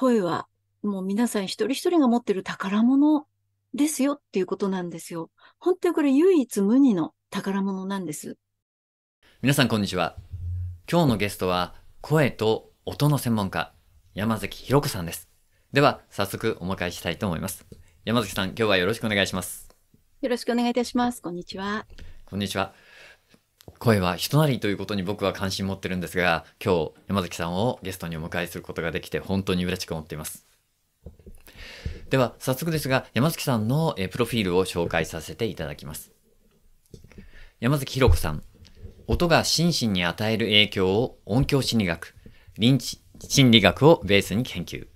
声はもう皆さん一人一人が持ってる宝物ですよっていうことなんですよ。本当にこれ唯一無二の宝物なんです。皆さんこんにちは。今日のゲストは声と音の専門家、山崎ひ子さんです。では早速お迎えしたいと思います。山崎さん、今日はよろしくお願いします。よろしくお願いいたします。こんにちは。こんにちは。声は人なりということに僕は関心持ってるんですが、今日山崎さんをゲストにお迎えすることができて本当に嬉しく思っています。では早速ですが、山崎さんのプロフィールを紹介させていただきます。山崎ひ子さん、音が心身に与える影響を音響心理学、臨知心理学をベースに研究。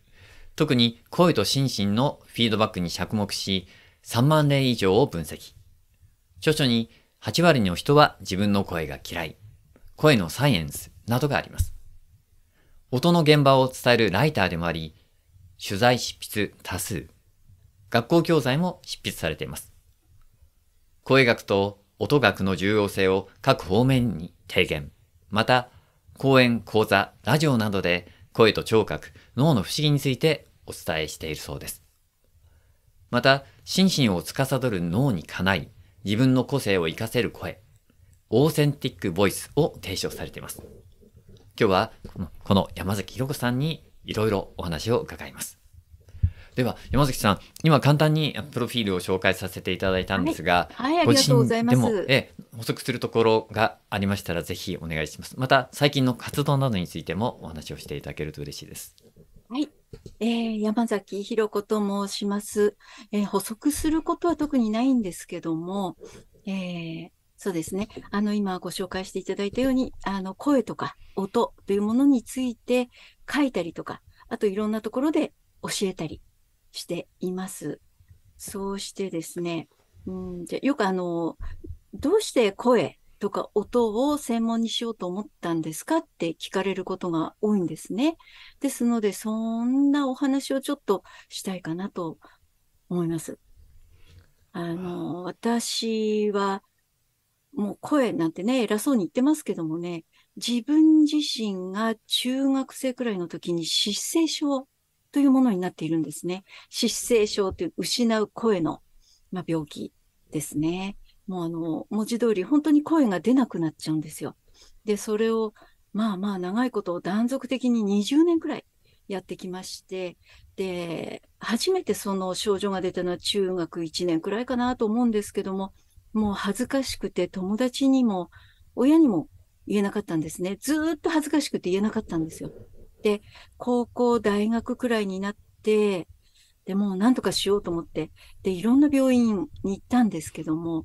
特に声と心身のフィードバックに着目し、3万例以上を分析。著書に8割の人は自分の声が嫌い、声のサイエンスなどがあります。音の現場を伝えるライターでもあり、取材執筆多数、学校教材も執筆されています。声学と音楽の重要性を各方面に提言、また、講演、講座、ラジオなどで声と聴覚、脳の不思議についてお伝えしているそうです。また、心身を司る脳にかない、自分の個性を活かせる声、オーセンティックボイスを提唱されています。今日はこのこの山崎ひろ子さんにいろいろお話を伺います。では、山崎さん、今簡単にプロフィールを紹介させていただいたんですが、はい、はい、ありがとうございます。でも、え、補足するところがありましたら、ぜひお願いします。また、最近の活動などについてもお話をしていただけると嬉しいです。はい。えー、山崎弘子と申します、えー、補足することは特にないんですけども、えー、そうですね。あの、今ご紹介していただいたように、あの、声とか音というものについて書いたりとか、あといろんなところで教えたりしています。そうしてですね、うん、じゃよくあの、どうして声とか音を専門にしようと思ったんですかって聞かれることが多いんですね。ですので、そんなお話をちょっとしたいかなと思います。あの、私は、もう声なんてね、偉そうに言ってますけどもね、自分自身が中学生くらいの時に失声症というものになっているんですね。失声症という失う声の、まあ、病気ですね。もうあの、文字通り本当に声が出なくなっちゃうんですよ。で、それを、まあまあ長いことを断続的に20年くらいやってきまして、で、初めてその症状が出たのは中学1年くらいかなと思うんですけども、もう恥ずかしくて友達にも、親にも言えなかったんですね。ずっと恥ずかしくて言えなかったんですよ。で、高校、大学くらいになって、で、もう何とかしようと思って、で、いろんな病院に行ったんですけども、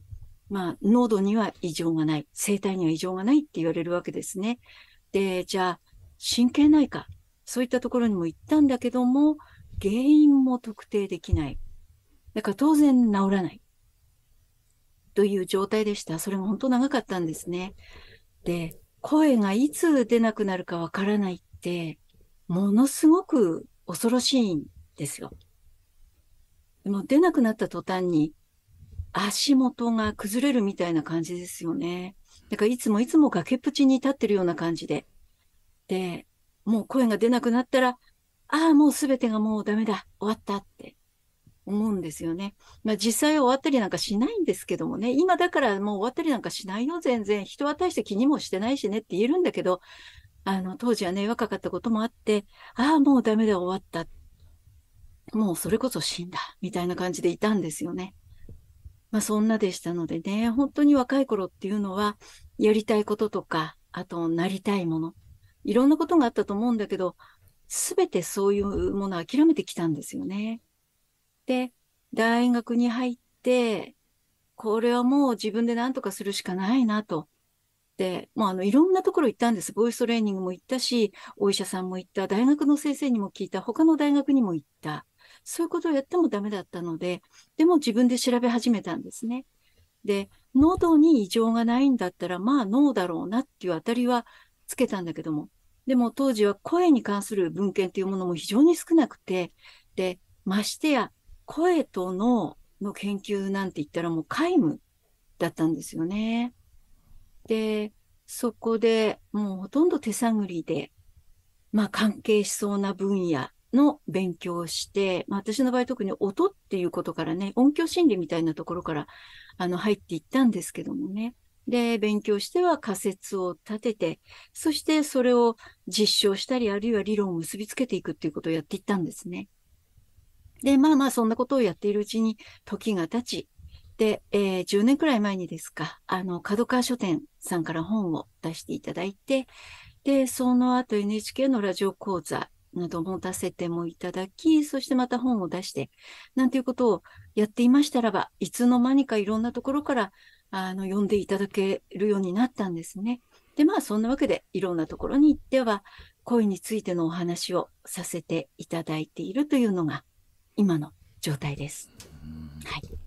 まあ、喉には異常がない、声帯には異常がないって言われるわけですね。で、じゃあ、神経内科、そういったところにも行ったんだけども、原因も特定できない。だから当然治らない。という状態でした。それも本当長かったんですね。で、声がいつ出なくなるかわからないって、ものすごく恐ろしいんですよ。でも出なくなった途端に足元が崩れるみたいな感じですよね。だからいつもいつも崖っぷちに立ってるような感じで。で、もう声が出なくなったら、ああ、もうすべてがもうダメだ、終わったって思うんですよね。まあ実際は終わったりなんかしないんですけどもね、今だからもう終わったりなんかしないよ、全然。人は大して気にもしてないしねって言えるんだけど、あの、当時はね、若かったこともあって、ああ、もうダメだ、終わった。もうそれこそ死んだ、みたいな感じでいたんですよね。まあそんなでしたのでね、本当に若い頃っていうのは、やりたいこととか、あとなりたいもの、いろんなことがあったと思うんだけど、すべてそういうものを諦めてきたんですよね。で、大学に入って、これはもう自分で何とかするしかないなと。で、もうあの、いろんなところ行ったんです。ボイストレーニングも行ったし、お医者さんも行った、大学の先生にも聞いた、他の大学にも行った。そういうことをやってもダメだったので、でも自分で調べ始めたんですね。で、喉に異常がないんだったら、まあ脳だろうなっていうあたりはつけたんだけども、でも当時は声に関する文献というものも非常に少なくて、で、ましてや、声と脳の研究なんて言ったらもう皆無だったんですよね。で、そこでもうほとんど手探りで、まあ関係しそうな分野の勉強をして、まあ、私の場合特に音っていうことからね、音響心理みたいなところからあの入っていったんですけどもね。で、勉強しては仮説を立てて、そしてそれを実証したり、あるいは理論を結びつけていくっていうことをやっていったんですね。で、まあまあそんなことをやっているうちに時が経ち、で、えー、10年くらい前にですか、あの、角川書店さんから本を出していただいて、で、その後 NHK のラジオ講座など持たせてもいただき、そしてまた本を出して、なんていうことをやっていましたらば、いつの間にかいろんなところから、あの、読んでいただけるようになったんですね。で、まあ、そんなわけで、いろんなところに行っては、恋についてのお話をさせていただいているというのが、今の状態です。はい。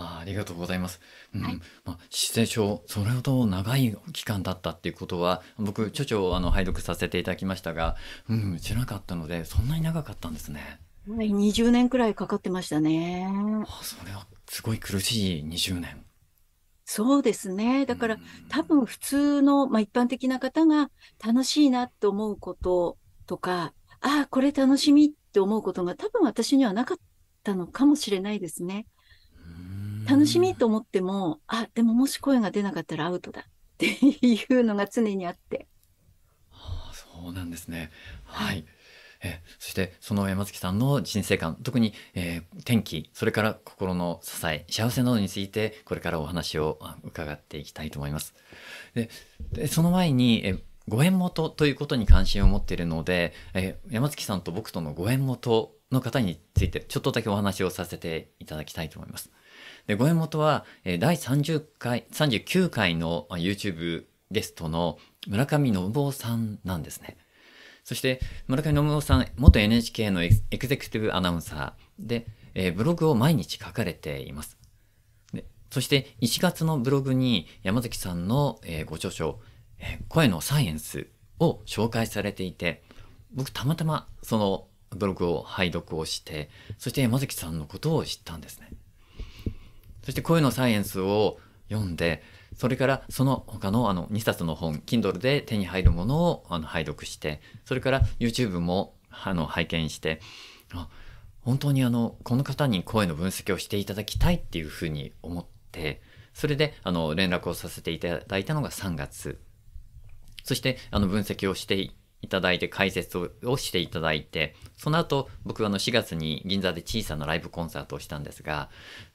あありがとうございます。うん、はい、まあ、失声症、それほど長い期間だったっていうことは、僕、ちょちあの、拝読させていただきましたが、うん、知らなかったので、そんなに長かったんですね。20年くらいかかってましたね。あそれは、すごい苦しい20年。そうですね。だから、うん、多分普通の、まあ、一般的な方が楽しいなと思うこととか、ああ、これ楽しみって思うことが多分私にはなかったのかもしれないですね。楽しみと思っても、あ、でももし声が出なかったらアウトだって いうのが常にあって。あ、そうなんですね。はい。えそしてその山月さんの人生観特に、えー、天気それから心の支え幸せなどについてこれからお話を伺っていきたいと思います。でその前に、えご縁元ということに関心を持っているので、え山月さんと僕とのご縁元の方についてちょっとだけお話をさせていただきたいと思います。で、ご縁元は、え第30回、39回の YouTube ゲストの村上信夫さんなんですね。そして、村上信夫さん、元 NHK のエグゼクティブアナウンサーで、えブログを毎日書かれています。でそして、1月のブログに山崎さんの、えご著書、え声のサイエンスを紹介されていて、僕たまたまそのブログを拝読をして、そして山崎さんのことを知ったんですね。そして声のサイエンスを読んで、それからその他のあの2冊の本、Kindle で手に入るものをあの拝読して、それから YouTube もあの拝見して、あ本当にあの、この方に声の分析をしていただきたいっていうふうに思って、それであの連絡をさせていただいたのが3月。そしてあの分析をしていただいて解説をしていただいてその後僕はあの4月に銀座で小さなライブコンサートをしたんですが、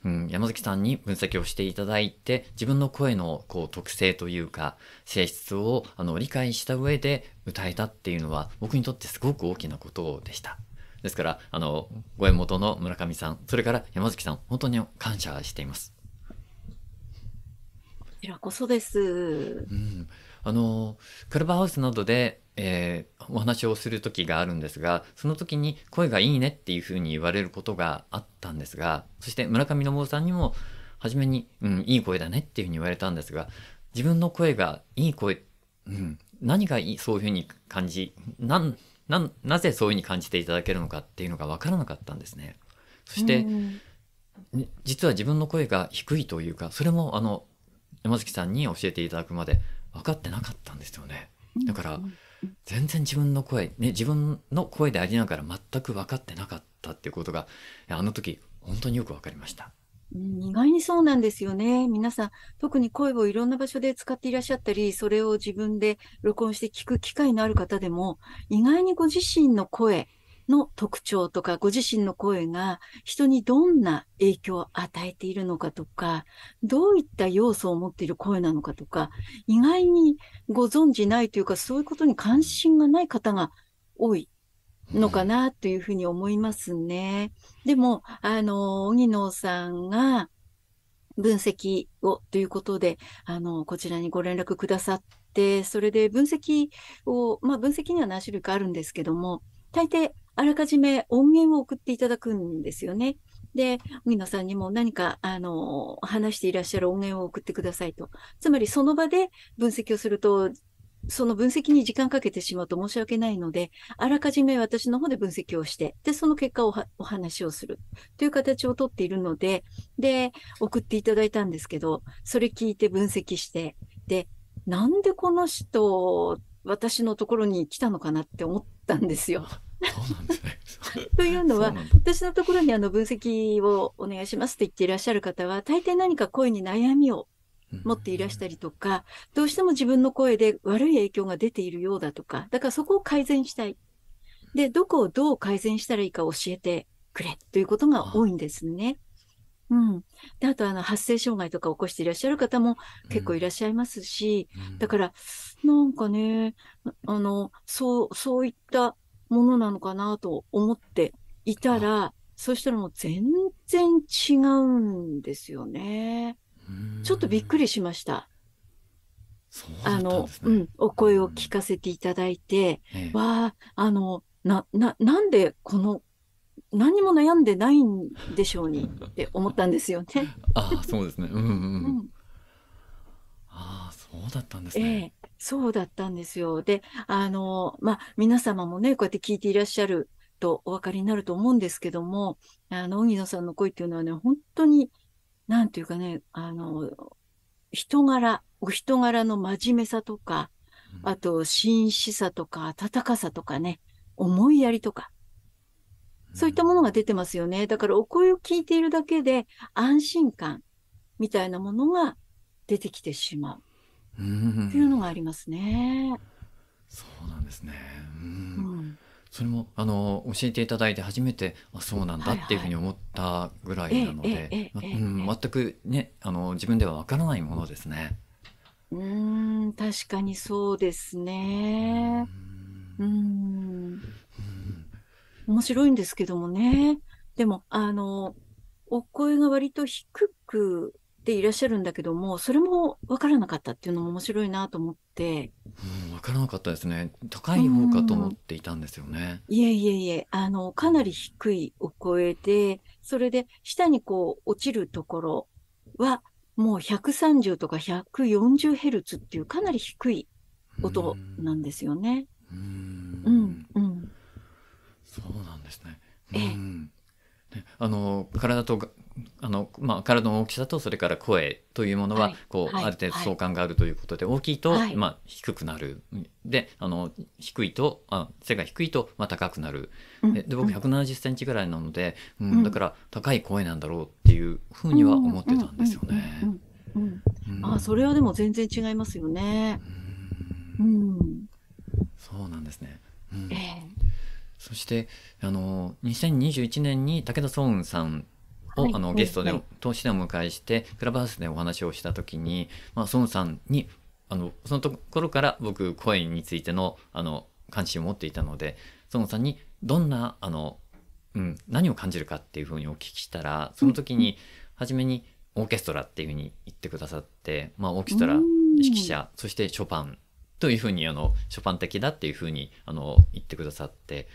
うん、山崎さんに分析をしていただいて自分の声のこう特性というか性質をあの理解した上で歌えたっていうのは僕にとってすごく大きなことでした。ですからあのご縁元の村上さんそれから山崎さん本当に感謝しています。こちらこそです。うんあのクラブハウスなどで、えー、お話をする時があるんですがその時に声がいいねっていうふうに言われることがあったんですがそして村上信夫さんにも初めに、うん、いい声だねっていうふうに言われたんですが自分の声がいい声、うん、何がいいそういうふうに感じなんななぜそういうふうに感じていただけるのかっていうのが分からなかったんですね。そして、実は自分の声が低いというかそれもあの山月さんに教えていただくまで分かってなかったんですよね。だから全然自分の声、ね、自分の声でありながら全く分かってなかったっていうことがあの時本当によく分かりました。意外にそうなんですよね。皆さん、特に声をいろんな場所で使っていらっしゃったり、それを自分で録音して聞く機会のある方でも、意外にご自身の声、の特徴とか、ご自身の声が人にどんな影響を与えているのかとか、どういった要素を持っている声なのかとか、意外にご存じないというか、そういうことに関心がない方が多いのかなというふうに思いますね。でも、あの、荻野さんが分析をということで、あの、こちらにご連絡くださって、それで分析を、まあ分析には何種類かあるんですけども、大抵あらかじめ音源を送っていただくんですよね。で、荻野さんにも何か、あの、話していらっしゃる音源を送ってくださいと。つまりその場で分析をすると、その分析に時間かけてしまうと申し訳ないので、あらかじめ私の方で分析をして、で、その結果をお話をするという形をとっているので、で、送っていただいたんですけど、それ聞いて分析して、で、なんでこの人、私のところに来たのかなって思ったんですよ。というのは、私のところにあの分析をお願いしますって言っていらっしゃる方は、大抵何か声に悩みを持っていらしたりとか、どうしても自分の声で悪い影響が出ているようだとか、だからそこを改善したい。で、どこをどう改善したらいいか教えてくれということが多いんですね。うん。で、あと、あの、発声障害とか起こしていらっしゃる方も結構いらっしゃいますし、うん、だから、なんかね、あの、そう、そういったものなのかなと思っていたら、そしたらもう全然違うんですよね。ちょっとびっくりしました。ね、あの、うん、お声を聞かせていただいて、えわあ、あの、な、な、なんでこの、何も悩んでないんでしょうにって思ったんですよね。ああ、そうですね。うんうん。うん、ああ、そうだったんですね。ええそうだったんですよ。で、あの、まあ、皆様もね、こうやって聞いていらっしゃるとお分かりになると思うんですけども、あの、荻野さんの声っていうのはね、本当に、なんていうかね、あの、人柄、お人柄の真面目さとか、あと、真摯さとか、温かさとかね、思いやりとか、そういったものが出てますよね。だからお声を聞いているだけで安心感みたいなものが出てきてしまう。っていうのがありますね。そうなんですね。うん。それもあの教えていただいて初めてあそうなんだっていうふうに思ったぐらいなので、うん、全くねあの自分ではわからないものですね。うん確かにそうですね。うんうん面白いんですけどもね。でもあのお声が割と低くていらっしゃるんだけども、それも分からなかったっていうのも面白いなと思って。うん、分からなかったですね。高い方かと思っていたんですよね。いえいえいえ、あの、かなり低いお声で、それで下にこう落ちるところは、もう130とか140ヘルツっていうかなり低い音なんですよね。うん。うん。そうなんですね。ええ。ね、あの、体とあのまあ、体の大きさとそれから声というものは、こう、はい、ある程度相関があるということで、はい、大きいと、まあ、低くなるであの低いとあ背が低いと、まあ、高くなる、うで僕1 7 0ンチぐらいなので、うん、うん、だから高い声なんだろうっていうふうには思ってたんですよね。あそれはでも全然違いますよね。うん、うん、そうなんですね、うん、えー、そしてあの2021年に武田壮雲さんを、はい、あのゲストで、投資でお迎えしてクラブハウスでお話をした時に、まあ、孫さんにあのそのところから僕声についてのあの関心を持っていたので孫さんにどんなあの、うん、何を感じるかっていうふうにお聞きしたらその時に初めにオーケストラっていうふうに言ってくださって、まあ、オーケストラ指揮者そしてショパンというふうにあのショパン的だっていうふうにあの言ってくださって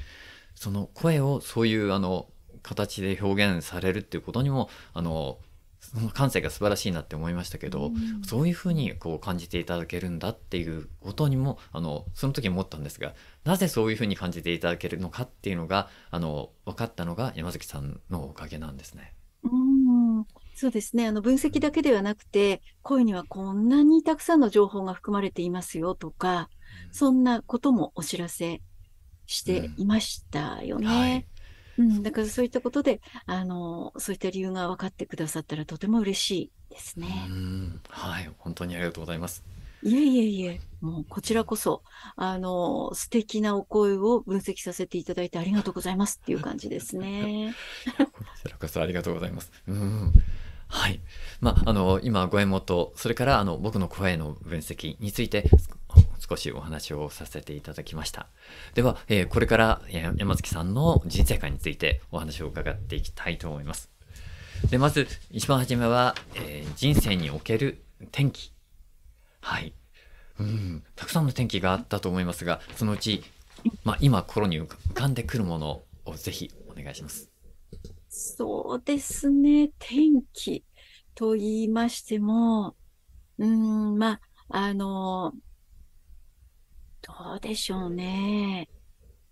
その声をそういうあの形で表現されるっていうことにもあのその感性が素晴らしいなって思いましたけど、うん、そういうふうにこう感じていただけるんだっていうことにもあのその時思ったんですがなぜそういうふうに感じていただけるのかっていうのがあの分かったのが山崎さんのおかげなんですね。うんそうですねあの分析だけではなくて声にはこんなにたくさんの情報が含まれていますよとか、うん、そんなこともお知らせしていましたよね。うんはいうん、だからそういったことで、あの、そういった理由が分かってくださったらとても嬉しいですね。はい、本当にありがとうございます。いえいえいえ、もうこちらこそ、あの、素敵なお声を分析させていただいてありがとうございますっていう感じですね。こちらこそありがとうございます。うん。はい。まあ、あの、今、ご縁元、それから、あの、僕の声の分析について、少しお話をさせていただきました。では、えー、これから山月さんの人生観についてお話を伺っていきたいと思います。で、まず一番初めは、えー、人生における転機。はい。うん、たくさんの転機があったと思いますが、そのうち、まあ、今心に浮かんでくるものをぜひお願いします。そうですね、天気と言いましても、うん、まあ、あの、どうでしょうね。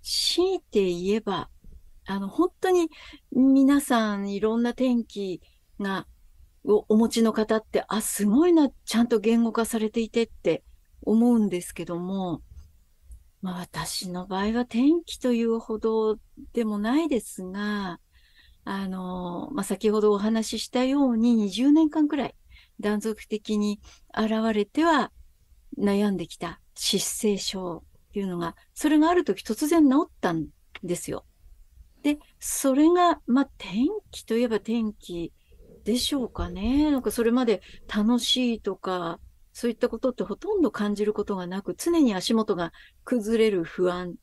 強いて言えば、あの、本当に皆さんいろんな天気が、をお持ちの方って、あ、すごいな、ちゃんと言語化されていてって思うんですけども、まあ私の場合は天気というほどでもないですが、あの、まあ先ほどお話ししたように20年間くらい断続的に現れては悩んできた失声症っていうのが、それがある時突然治ったんですよ。で、それが、まあ、天気といえば天気でしょうかね。なんかそれまで楽しいとか、そういったことってほとんど感じることがなく、常に足元が崩れる不安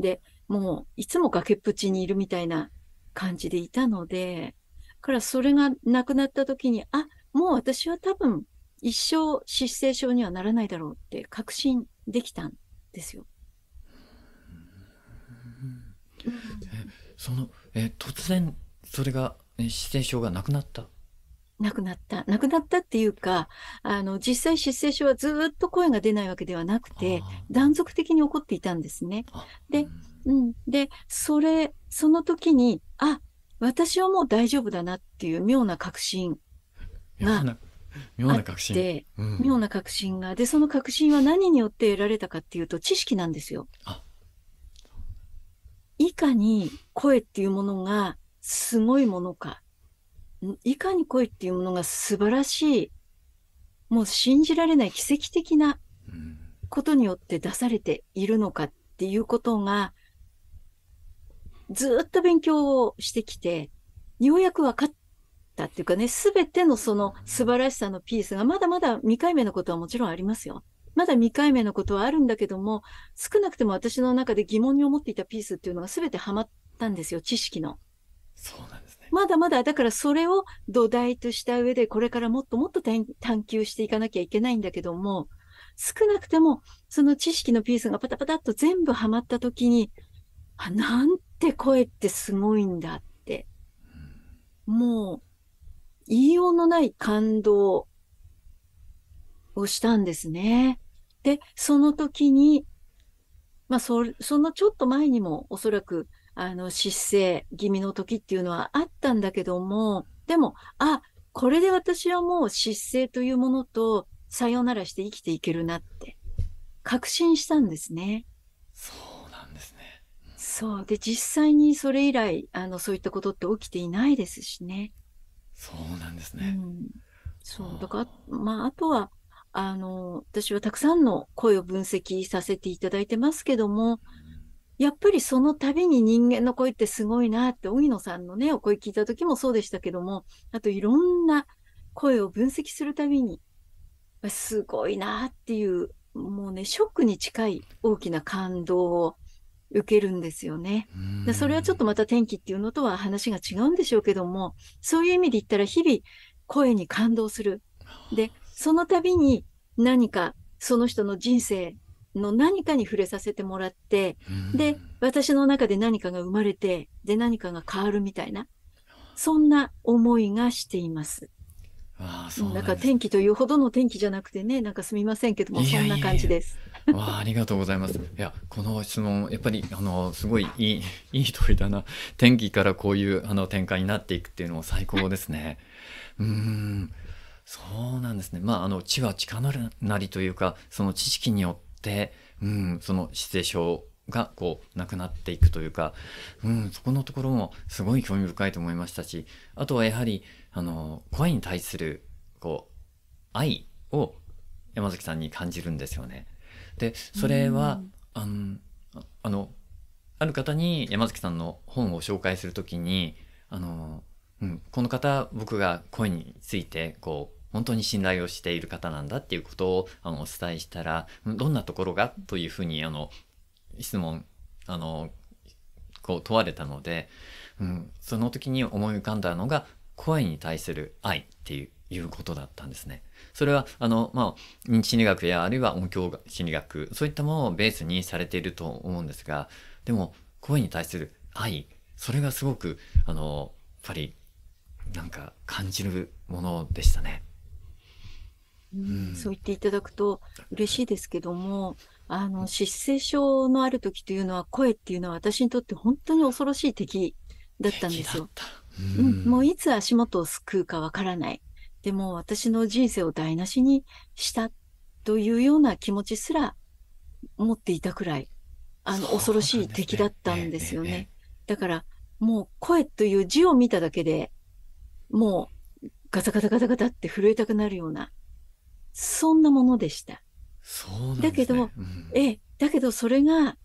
で、もういつも崖っぷちにいるみたいな感じでいたので、からそれがなくなった時に、あ、もう私は多分一生失声症にはならないだろうって確信できたんですよ。そのえ突然それが失声症がなくなったなくなった。なくなったっていうか、あの、実際失声症はずっと声が出ないわけではなくて、断続的に起こっていたんですね。で、うん。で、それ、その時に、あ、私はもう大丈夫だなっていう妙な確信が妙な確信。うん、妙な確信が。で、その確信は何によって得られたかっていうと、知識なんですよ。いかに声っていうものがすごいものか、いかに声っていうものが素晴らしい、もう信じられない奇跡的なことによって出されているのかっていうことが、ずっと勉強をしてきて、ようやく分かったっていうかね、すべてのその素晴らしさのピースが、まだまだ未解明のことはもちろんありますよ。まだ未解明のことはあるんだけども、少なくても私の中で疑問に思っていたピースっていうのがすべてはまったんですよ、知識の。そうなんですね。まだまだ、だからそれを土台とした上で、これからもっともっと探求していかなきゃいけないんだけども、少なくても、その知識のピースがパタパタっと全部はまった時に、あ、なんて声ってすごいんだって。もう、言いようのない感動をしたんですね。で、その時に、まあそ、そのちょっと前にもおそらく、あの、失勢気味の時っていうのはあったんだけども、でも、あ、これで私はもう失勢というものとさよならして生きていけるなって確信したんですね。そうなんですね。そう。で、実際にそれ以来、あの、そういったことって起きていないですしね。そうなんですね。うん、そうだから、まあ、あとはあの私はたくさんの声を分析させていただいてますけども、やっぱりその度に人間の声ってすごいなって、荻野さんのね、お声聞いた時もそうでしたけども、あといろんな声を分析するたびに、すごいなっていう、もうね、ショックに近い大きな感動を受けるんですよね。でそれはちょっとまた天気っていうのとは話が違うんでしょうけども、そういう意味で言ったら日々声に感動する。で、その度に何かその人の人生の何かに触れさせてもらって、で、私の中で何かが生まれて、で、何かが変わるみたいな、そんな思いがしています。ああそうなんか天気というほどの天気じゃなくてね、なんかすみませんけども、そんな感じです。わありがとうございます。いや、この質問、やっぱり、あの、すごいいい、いい問いだな。天気からこういう、あの、展開になっていくっていうのも最高ですね。うん、そうなんですね。まあ、あの、地はるなりというか、その知識によって、うん、その姿勢症がこうなくなっていくというか、うん、そこのところもすごい興味深いと思いましたしあとはやはりあの声に対するこう愛を山崎さんに感じるんですよね。でそれは、うん、あのあのある方に山崎さんの本を紹介するときにあの、うん、この方僕が声についてこう本当に信頼をしている方なんだっていうことをあのお伝えしたらどんなところがというふうにあの質問あのこう問われたので、うん、その時に思い浮かんだのが声に対する愛っていうことだったんですね。それは、あの、まあ、認知心理学やあるいは音響心理学、そういったものをベースにされていると思うんですが、でも、声に対する愛、それがすごく、あの、やっぱり、なんか感じるものでしたね。うん、そう言っていただくと嬉しいですけども、あの、失声症のある時というのは、声っていうのは私にとって本当に恐ろしい敵だったんですよ。うん、うん、もういつ足元をすくうかわからない。でも私の人生を台無しにしたというような気持ちすら持っていたくらい、あの、恐ろしい敵だったんですよね。ねだから、もう声という字を見ただけで、もうガタガタガタガタって震えたくなるような、そんなものでした。そうなんですね。だけど、うん、ええ、だけどそれが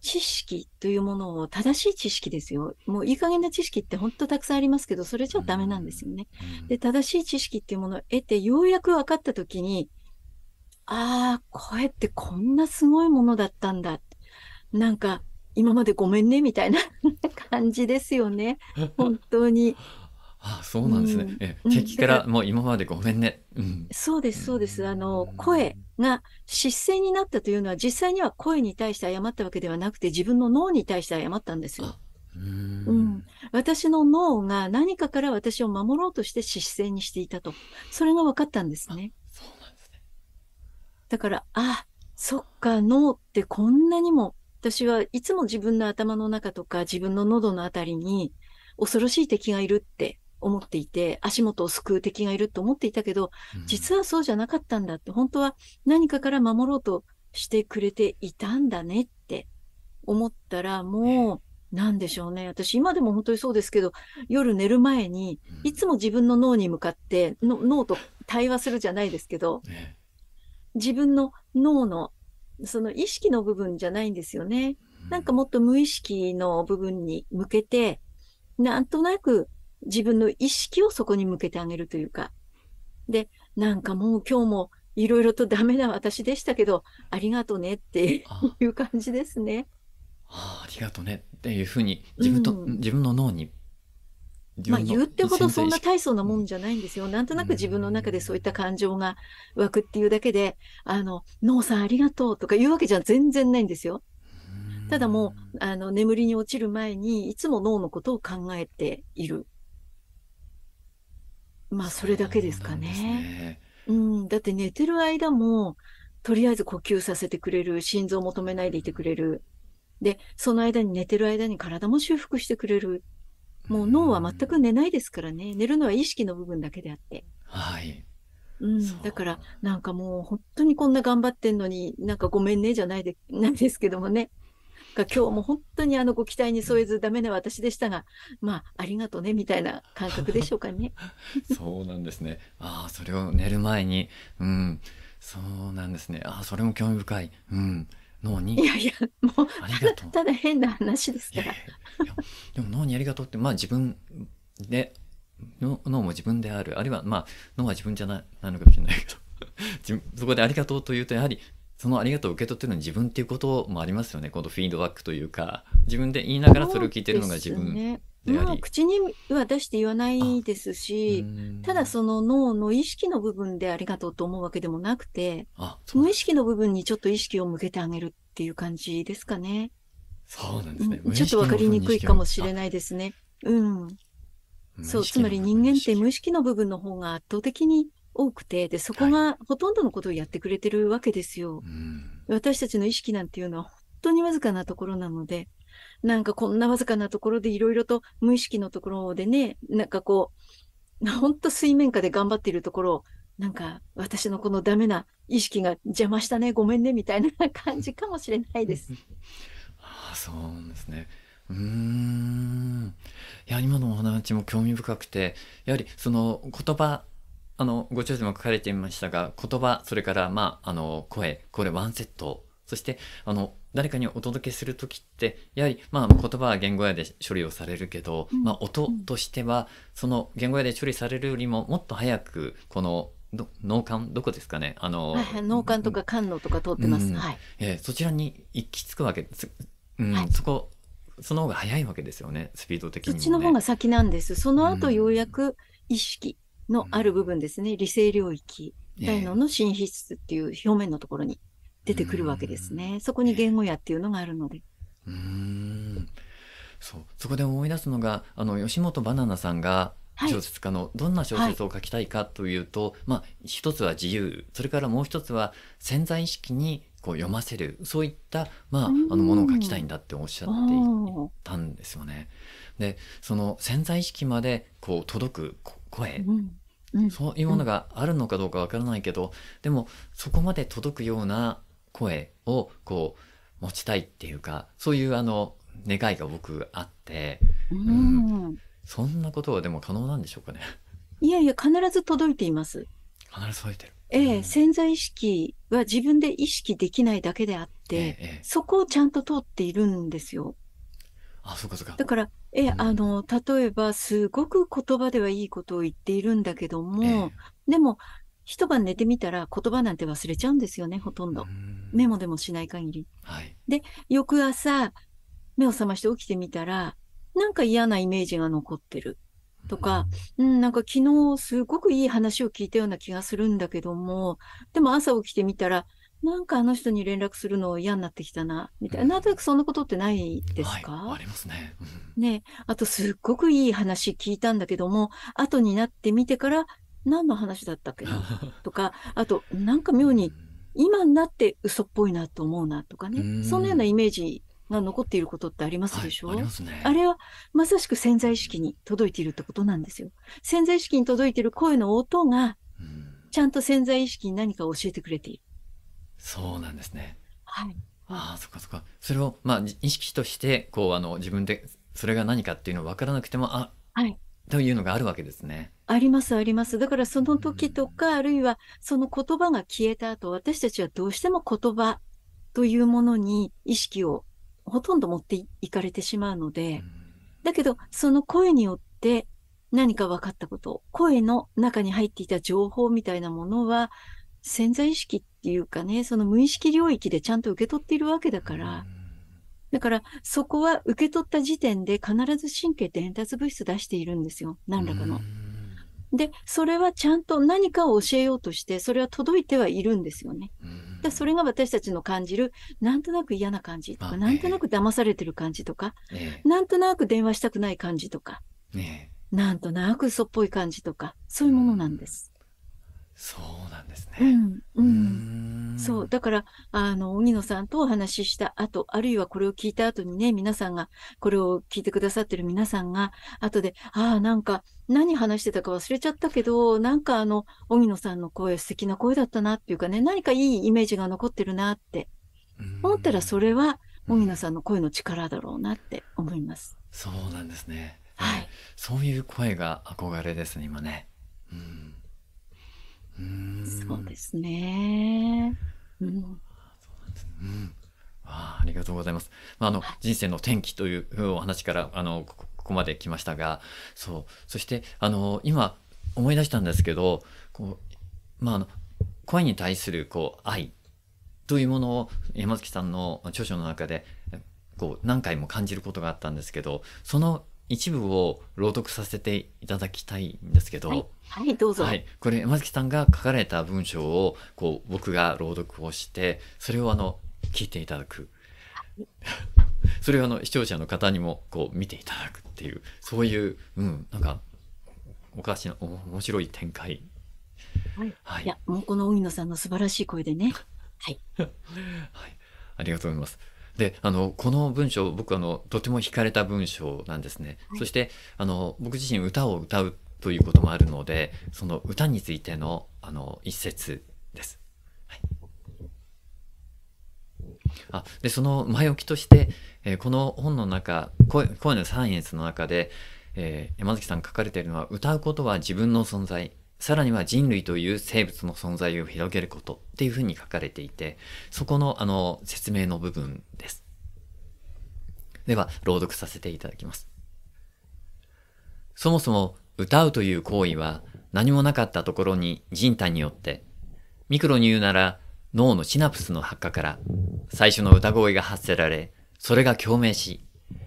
知識というものを正しい知識ですよ。もういい加減な知識って本当たくさんありますけど、それじゃダメなんですよね。で、正しい知識っていうものを得て、ようやく分かったときに、ああ、声ってこんなすごいものだったんだ。なんか、今までごめんね、みたいな 感じですよね。本当に。あそうなんですね。うん、敵から、もう今までごめんね。うん、そうです、そうです。あの、声、が失声になったというのは実際には声に対して謝ったわけではなくて自分の脳に対して謝ったんですよ。うん私の脳が何かから私を守ろうとして失声にしていたと。それが分かったんですね。そうなんですね。だから、あ、そっか、脳ってこんなにも、私はいつも自分の頭の中とか自分の喉のあたりに恐ろしい敵がいるって思っていて、足元を救う敵がいると思っていたけど、実はそうじゃなかったんだって、本当は何かから守ろうとしてくれていたんだねって思ったら、もう、なんでしょうね。私、今でも本当にそうですけど、夜寝る前に、いつも自分の脳に向かっての、脳と対話するじゃないですけど、自分の脳の、その意識の部分じゃないんですよね。なんかもっと無意識の部分に向けて、なんとなく自分の意識をそこに向けてあげるというか。で、なんかもう今日もいろいろとダメな私でしたけど、ありがとねっていう感じですね。あありがとねっていうふうに自分と、うん、自分の脳にまあ言ってほどそんな大層なもんじゃないんですよ。なんとなく自分の中でそういった感情が湧くっていうだけで、あの、脳さんありがとうとかいうわけじゃ全然ないんですよ。ただもう、あの、眠りに落ちる前にいつも脳のことを考えているまあ、それだけですかね。うねうん、だって寝てる間も、とりあえず呼吸させてくれる、心臓も止めないでいてくれる。で、その間に寝てる間に体も修復してくれる。もう脳は全く寝ないですからね。寝るのは意識の部分だけであって。はい。うん、だから、なんかもう本当にこんな頑張ってんのに、なんかごめんねじゃないで、ないですけどもね。が今日も本当にあのご期待に添えずダメな私でしたが、まあありがとうねみたいな感覚でしょうかね。そうなんですね。ああ、それを寝る前に、うん、そうなんですね。ああ、それも興味深い。うん。脳に。いやいや、もう、ありがただただ変な話ですから。でも脳にありがとうって、まあ自分で、脳も自分である。あるいは、まあ、脳は自分じゃない、なのかもしれないけど。そこでありがとうというと、やはりそのありがとうを受け取ってるのに自分っていうこともありますよねこのフィードバックというか自分で言いながらそれを聞いてるのが自分でありもう口には出して言わないですし、ただその脳の意識の部分でありがとうと思うわけでもなくて、その意識の部分にちょっと意識を向けてあげるっていう感じですかね。そうなんですね。ちょっとわかりにくいかもしれないですね。うん。そう、つまり人間って無意識の部分の方が圧倒的に多くて、で、そこがほとんどのことをやってくれてるわけですよ。はい、私たちの意識なんていうのは本当にわずかなところなので、なんかこんなわずかなところでいろいろと無意識のところでね、なんかこう、本当水面下で頑張っているところなんか私のこのダメな意識が邪魔したね、ごめんね、みたいな感じかもしれないです。ああ、そうですね。うーんいや今のお話も興味深くてやはりその言葉あのご著書も書かれていましたが言葉それからまああの声これワンセットそしてあの誰かにお届けする時ってやはりまあ言葉は言語やで処理をされるけど、まあ、音としてはその言語やで処理されるよりももっと早くこの脳幹どこですかねあの、はい、脳幹とか肝脳とか通ってます、うん、はいえー、そちらに行き着くわけです、うん、はい、そこその方が早いわけですよねスピード的に、ね、そっちの方が先なんですその後ようやく意識、のある部分ですね、理性領域、大脳の新皮質っていう表面のところに出てくるわけですね。そこに言語やっていうのがあるので。うんそうそこで思い出すのがあの吉本ばななさんが小説家のどんな小説を書きたいかというと、はい、まあ、一つは自由それからもう一つは潜在意識にこう読ませるそういった、まあ、あのものを書きたいんだっておっしゃっていたんですよね。でその潜在意識までこう届く声、そういうものがあるのかどうかわからないけど、うん、でもそこまで届くような声をこう持ちたいっていうかそういうあの願いが僕あって、うん、うん、そんなことはでも可能なんでしょうかね。いやいや必ず届いています。必ず届いてる。ええ、潜在意識は自分で意識できないだけであって、ええ、そこをちゃんと通っているんですよ。あ、そうかそうか。だから、え、あの、例えば、すごく言葉ではいいことを言っているんだけども、でも、一晩寝てみたら言葉なんて忘れちゃうんですよね、ほとんど。メモでもしない限り。で、翌朝、目を覚まして起きてみたら、なんか嫌なイメージが残ってる。とか、うん、なんか昨日すごくいい話を聞いたような気がするんだけども、でも朝起きてみたら、なんかあの人に連絡するの嫌になってきたな、みたいな。なんとなくそんなことってないですか、はい、ありますね。ねあとすっごくいい話聞いたんだけども、後になってみてから、何の話だったっけな とか、あと、なんか妙に、今になって嘘っぽいなと思うなとかね。そのようなイメージが残っていることってありますでしょ、はい、ありますね。あれはまさしく潜在意識に届いているってことなんですよ。潜在意識に届いている声の音が、ちゃんと潜在意識に何かを教えてくれている。そうなんですね。はい。ああ、そっかそっか。それを、まあ、意識として、こう、あの、自分で、それが何かっていうの分からなくても、あ、はい。というのがあるわけですね。ありますあります。だからその時とか、あるいはその言葉が消えた後、私たちはどうしても言葉というものに意識をほとんど持っていかれてしまうので、だけどその声によって何か分かったこと、声の中に入っていた情報みたいなものは潜在意識っていうかね、その無意識領域でちゃんと受け取っているわけだから、だからそこは受け取った時点で必ず神経伝達物質出しているんですよ。何らかの。で、それはちゃんと何かを教えようとして、それは届いてはいるんですよね。だそれが私たちの感じる、なんとなく嫌な感じとか、なんとなく騙されてる感じとか、なんとなく電話したくない感じとか、なんとなく嘘っぽい感じとか、そういうものなんです。そうなんですね。うん。うん。うそう。だから、あの、荻野さんとお話しした後、あるいはこれを聞いた後にね、皆さんが、これを聞いてくださってる皆さんが、後で、ああ、なんか、何話してたか忘れちゃったけど、なんかあの、荻野さんの声、素敵な声だったなっていうかね、何かいいイメージが残ってるなって、思ったら、それは、荻野さんの声の力だろうなって思います。そうなんですね。はい。そういう声が憧れですね、今ね。うんそうですね。うん。ありがとうございます。まあ、あの、人生の転機というお話から、あの、ここまで来ましたが、そう。そして、あの、今、思い出したんですけど、こう、まあ、あの、声に対する、こう、愛というものを、山崎さんの著書の中で、こう、何回も感じることがあったんですけど、その一部を朗読させていただきたいんですけど、はい、はい、どうぞ。はい、これ山崎さんが書かれた文章をこう僕が朗読をして、それをあの聞いていただく。それをあの視聴者の方にもこう見ていただくっていうそういううんなんかおかしな面白い展開。はい。はい、いやもうこの荻野さんの素晴らしい声でね。はい。はい。ありがとうございます。であのこの文章僕あのとても惹かれた文章なんですね。はい、そしてあの僕自身歌を歌うということもあるのでその歌についてのあの一節です。はい、あでその前置きとして、えー、この本の中声声のサイエンスの中で、えー、山崎さん書かれているのは歌うことは自分の存在さらには人類という生物の存在を広げることっていうふうに書かれていて、そこのあの説明の部分です。では、朗読させていただきます。そもそも歌うという行為は何もなかったところに人体によって、ミクロに言うなら脳のシナプスの発火から最初の歌声が発せられ、それが共鳴し、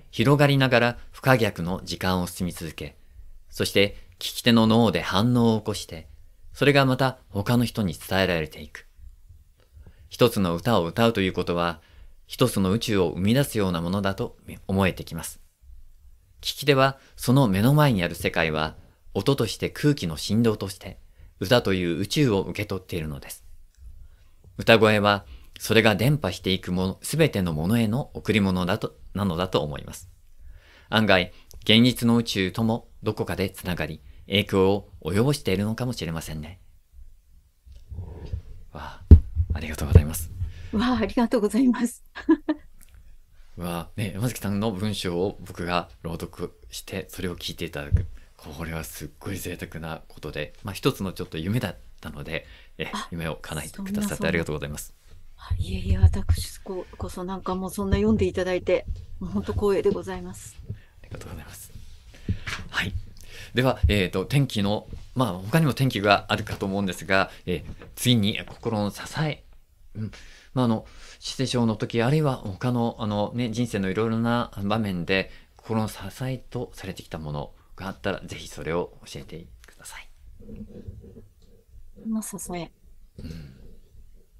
広がりながら不可逆の時間を進み続け、そして聞き手の脳で反応を起こして、それがまた他の人に伝えられていく。一つの歌を歌うということは、一つの宇宙を生み出すようなものだと思えてきます。聞き手はその目の前にある世界は、音として空気の振動として、歌という宇宙を受け取っているのです。歌声は、それが伝播していくもの、すべてのものへの贈り物だと、なのだと思います。案外、現実の宇宙ともどこかでつながり、影響を及ぼしているのかもしれませんね。わあ、ありがとうございます。わあ、ありがとうございます。わあ、ね、山崎さんの文章を僕が朗読して、それを聞いていただく。これはすっごい贅沢なことで、まあ、一つのちょっと夢だったので、え夢を叶えてくださってありがとうございます。いえいえ、私こそなんかもうそんな読んでいただいて、もう本当光栄でございます。がとうございます。はい。では、えっ、ー、と、天気の、まあ、他にも天気があるかと思うんですが、えー、次に心の支え。うんまあ、あの失礼症の時あるいは他のあの、ね、人生のいろいろな場面で心の支えとされてきたものがあったらぜひそれを教えてください。の支え、うん、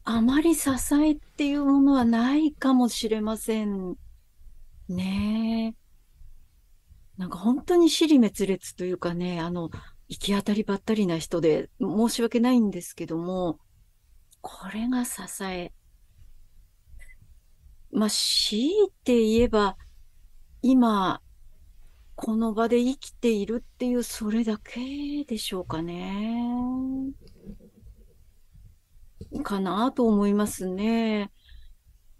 あまり支えっていうものはないかもしれませんね。なんか本当に尻滅裂というかね、あの、行き当たりばったりな人で申し訳ないんですけども、これが支え。まあ、強いて言えば、今、この場で生きているっていう、それだけでしょうかね。かなと思いますね。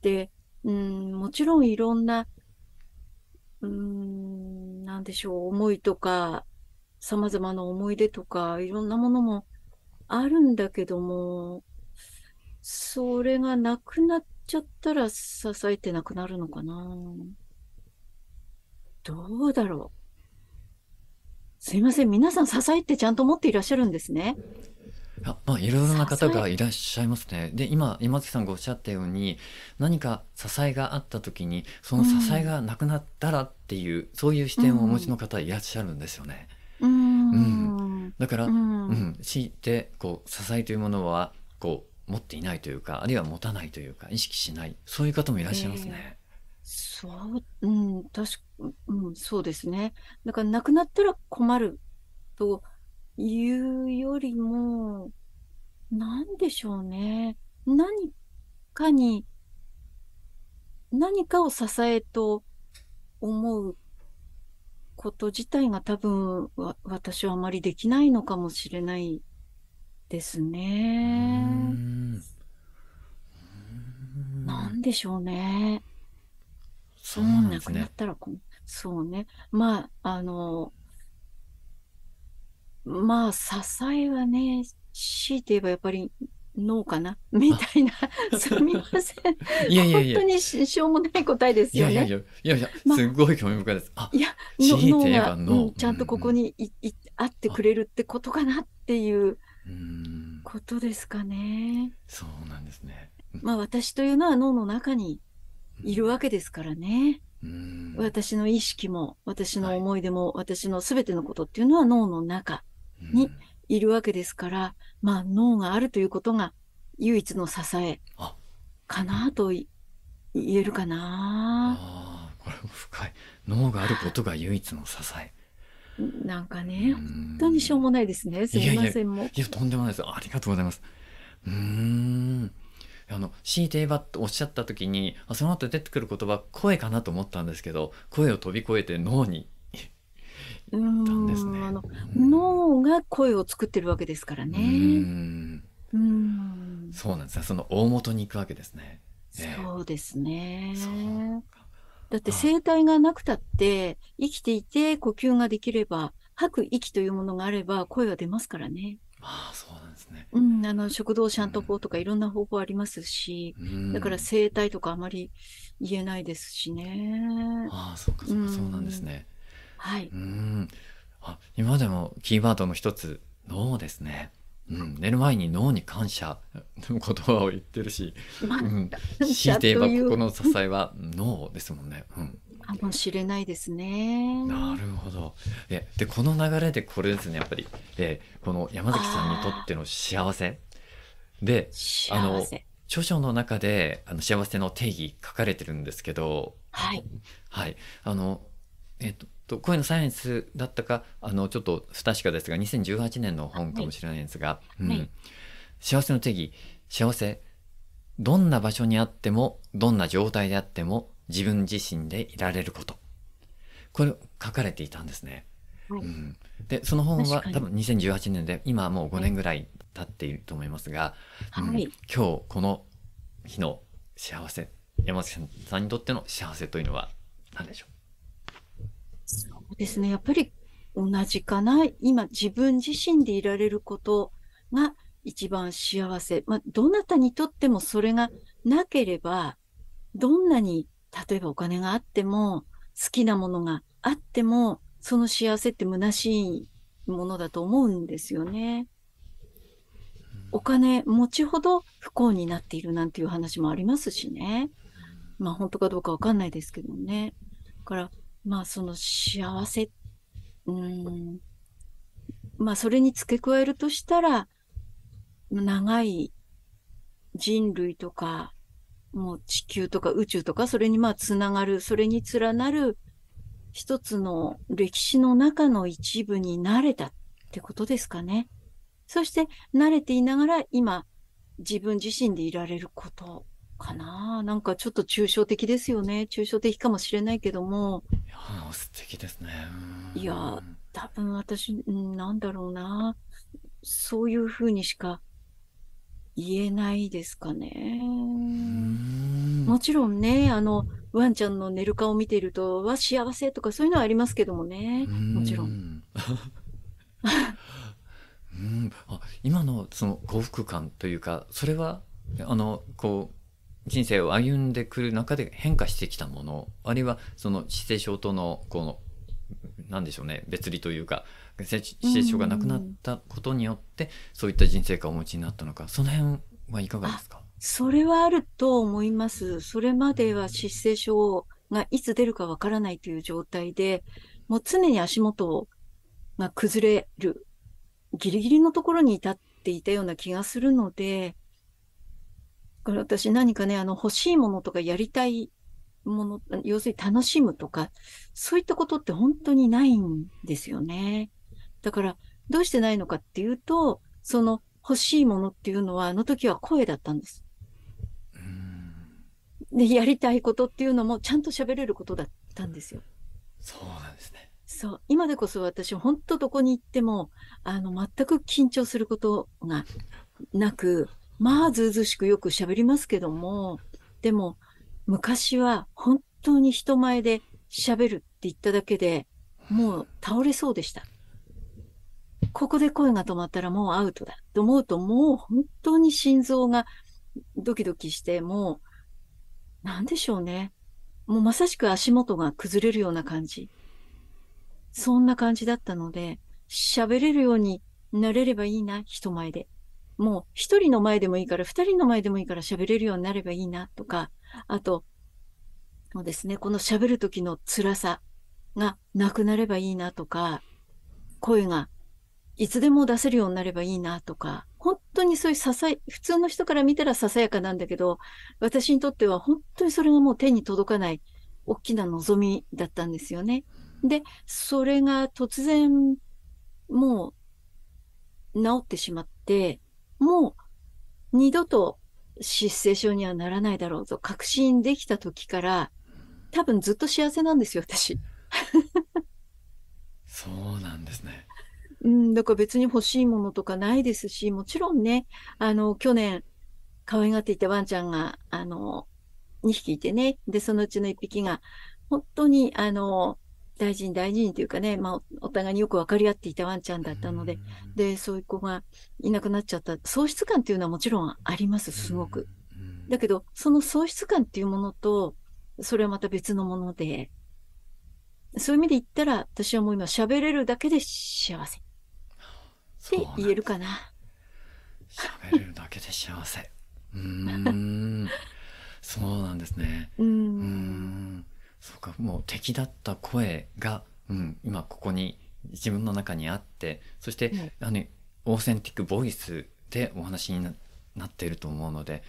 で、うん、もちろんいろんな、うん、何でしょう、思いとか、様々な思い出とか、いろんなものもあるんだけども、それがなくなっちゃったら支えてなくなるのかな。どうだろう。すいません。皆さん支えってちゃんと持っていらっしゃるんですね。あまあ、いろいろな方がいらっしゃいますね。で、今、今月さんがおっしゃったように、何か支えがあった時に、その支えがなくなったらっっていうそういう視点をお持ちの方いらっしゃるんですよね。うん、うん、だから、うん、うん、知ってこう支えというものはこう持っていないというかあるいは持たないというか意識しないそういう方もいらっしゃいますね。えー、そう、うん、確か、うん、そうですね。だから、なくなったら困るというよりも、何でしょうね。何かに、何かを支えと思うこと自体が多分わ私はあまりできないのかもしれないですね。なんでしょうね。そうなんですね。なくなったらこそうね。まあ、あの、まあ、支えはね、強いて言えばやっぱり脳かなみたいな、すみません。いやいやいや。本当にしょうもない答えですよね。いやいやいや、いやすごい興味深いです。あ、いや、脳が、ちゃんとここにい、い、あってくれるってことかなっていうことですかね。そうなんですね。まあ私というのは脳の中にいるわけですからね。私の意識も、私の思い出も、私の全てのことっていうのは脳の中に、いるわけですから、まあ、脳があるということが唯一の支えかなと言えるかな。あこれも深い。脳があることが唯一の支え。なんかね、本当にしょうもないですね。すみませんもいやとんでもないです。ありがとうございます。うん。あの、しいて言えばっておっしゃった時に、その後出てくる言葉、声かなと思ったんですけど、声を飛び越えて脳にたんですね。脳が声を作ってるわけですからね。うんうんそうなんですね。その大元に行くわけですね。そうですね。そうだって声帯がなくたって、生きていて呼吸ができれば、吐く息というものがあれば声は出ますからね。ああ、そうなんですね。うん、あの、食道シャント法とかいろんな方法ありますし、うん、だから声帯とかあまり言えないですしね。ああ、そうか、そうか、そうなんですね。はい、うんあ今までもキーワードの一つ「脳」ですね。うん、寝る前に脳に感謝の言葉を言ってるし、まあ、うん、強いて言えばここの支えは脳ですもんね。うん、かもしれないですね。なるほど。えでこの流れでこれですねやっぱり、えこの山崎さんにとっての幸せであの著書の中であの幸せの定義書かれてるんですけど、はい、はい、あのえっとと声のサイエンスだったかあのちょっと不確かですが2018年の本かもしれないんですが、はいうんはい、幸せの定義幸せどんな場所にあってもどんな状態であっても自分自身でいられることこれ書かれていたんですね。はい、うん、でその本は多分2018年で今はもう5年ぐらい経っていると思いますが、うん、今日この日の幸せ山崎さんにとっての幸せというのは何でしょうそうですね。やっぱり同じかな。今自分自身でいられることが一番幸せ。まあ、どなたにとってもそれがなければ、どんなに、例えばお金があっても、好きなものがあっても、その幸せって虚しいものだと思うんですよね。お金持ちほど不幸になっているなんていう話もありますしね。まあ本当かどうかわかんないですけどね。だからまあその幸せ、うん、まあそれに付け加えるとしたら、長い人類とか、もう地球とか宇宙とか、それにまあつながる、それに連なる一つの歴史の中の一部になれたってことですかね。そして慣れていながら今自分自身でいられることかななんかちょっと抽象的ですよね。抽象的かもしれないけども。いや、素敵ですね。いや、多分私、なんだろうな。そういうふうにしか言えないですかね。もちろんね、あの、ワンちゃんの寝る顔を見ていると、わ、幸せとかそういうのはありますけどもね。もちろん。うんあ今のその幸福感というか、それは、あの、こう、人生を歩んでくる中で変化してきたものあるいはその姿勢症とのこの何でしょうね別離というか姿勢症がなくなったことによってそういった人生観をお持ちになったのかその辺はいかがですかそれはあると思います。それまでは失声症がいつ出るかわからないという状態で、もう常に足元が崩れる、ギリギリのところに至っていたような気がするので、から私何かね、あの欲しいものとかやりたいもの、要するに楽しむとか、そういったことって本当にないんですよね。だからどうしてないのかっていうと、その欲しいものっていうのはあの時は声だったんです。で、やりたいことっていうのもちゃんと喋れることだったんですよ。そうなんですね。そう。今でこそ私、本当どこに行っても、あの、全く緊張することがなく、まあ、ずうずしくよく喋りますけども、でも、昔は本当に人前で喋るって言っただけで、もう倒れそうでした。ここで声が止まったらもうアウトだと思うと、もう本当に心臓がドキドキして、もう、何でしょうね。もうまさしく足元が崩れるような感じ。そんな感じだったので、喋れるようになれればいいな、人前で。もう一人の前でもいいから、二人の前でもいいから喋れるようになればいいなとか、あと、もうですね、この喋る時の辛さがなくなればいいなとか、声がいつでも出せるようになればいいなとか、本当にそういうささい、普通の人から見たらささやかなんだけど、私にとっては本当にそれがもう手に届かない大きな望みだったんですよね。で、それが突然もう治ってしまって、もう二度と失声症にはならないだろうと確信できた時から、多分ずっと幸せなんですよ、私。そうなんですね。うん、だから別に欲しいものとかないですし、もちろんね、あの、去年、可愛がっていたワンちゃんが、あの、2匹いてね、で、そのうちの1匹が、本当に、あの、大事に大事にというかね、まあ、お互いによく分かり合っていたワンちゃんだったので、で、そういう子がいなくなっちゃった、喪失感っていうのはもちろんあります、すごく。だけど、その喪失感っていうものと、それはまた別のもので、そういう意味で言ったら、私はもう今喋れるだけで幸せ。って言えるかな。喋れるだけで幸せ。うん。そうなんですね。うん。そうかもう敵だった声が、うん、今ここに自分の中にあってそして、あのオーセンティックボイスでお話にななっていると思うので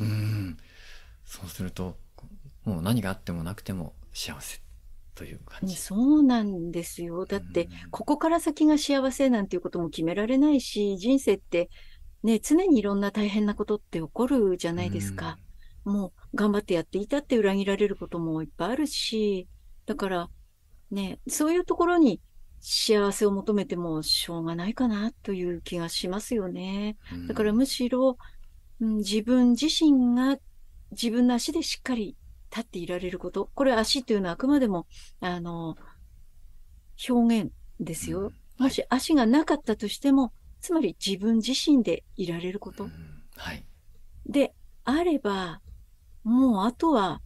うんそうするともう何があってもなくても幸せという感じ、そうなんですよだって、ここから先が幸せなんていうことも決められないし人生って、ね、常にいろんな大変なことって起こるじゃないですか。もう頑張ってやっていたって裏切られることもいっぱいあるし、だからね、そういうところに幸せを求めてもしょうがないかなという気がしますよね。だからむしろ、うん、自分自身が自分の足でしっかり立っていられること。これ足というのはあくまでも、あの、表現ですよ。もし足がなかったとしても、つまり自分自身でいられること。はい、で、あれば、もうあとは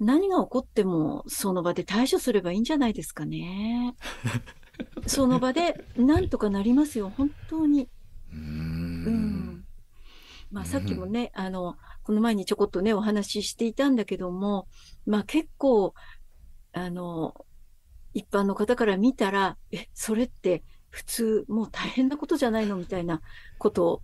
何が起こってもその場で対処すればいいんじゃないですかね。その場でなんとかなりますよ、本当に。うん。まあさっきもね、あの、この前にちょこっとね、お話ししていたんだけども、まあ結構、あの、一般の方から見たら、え、それって普通もう大変なことじゃないのみたいなことを、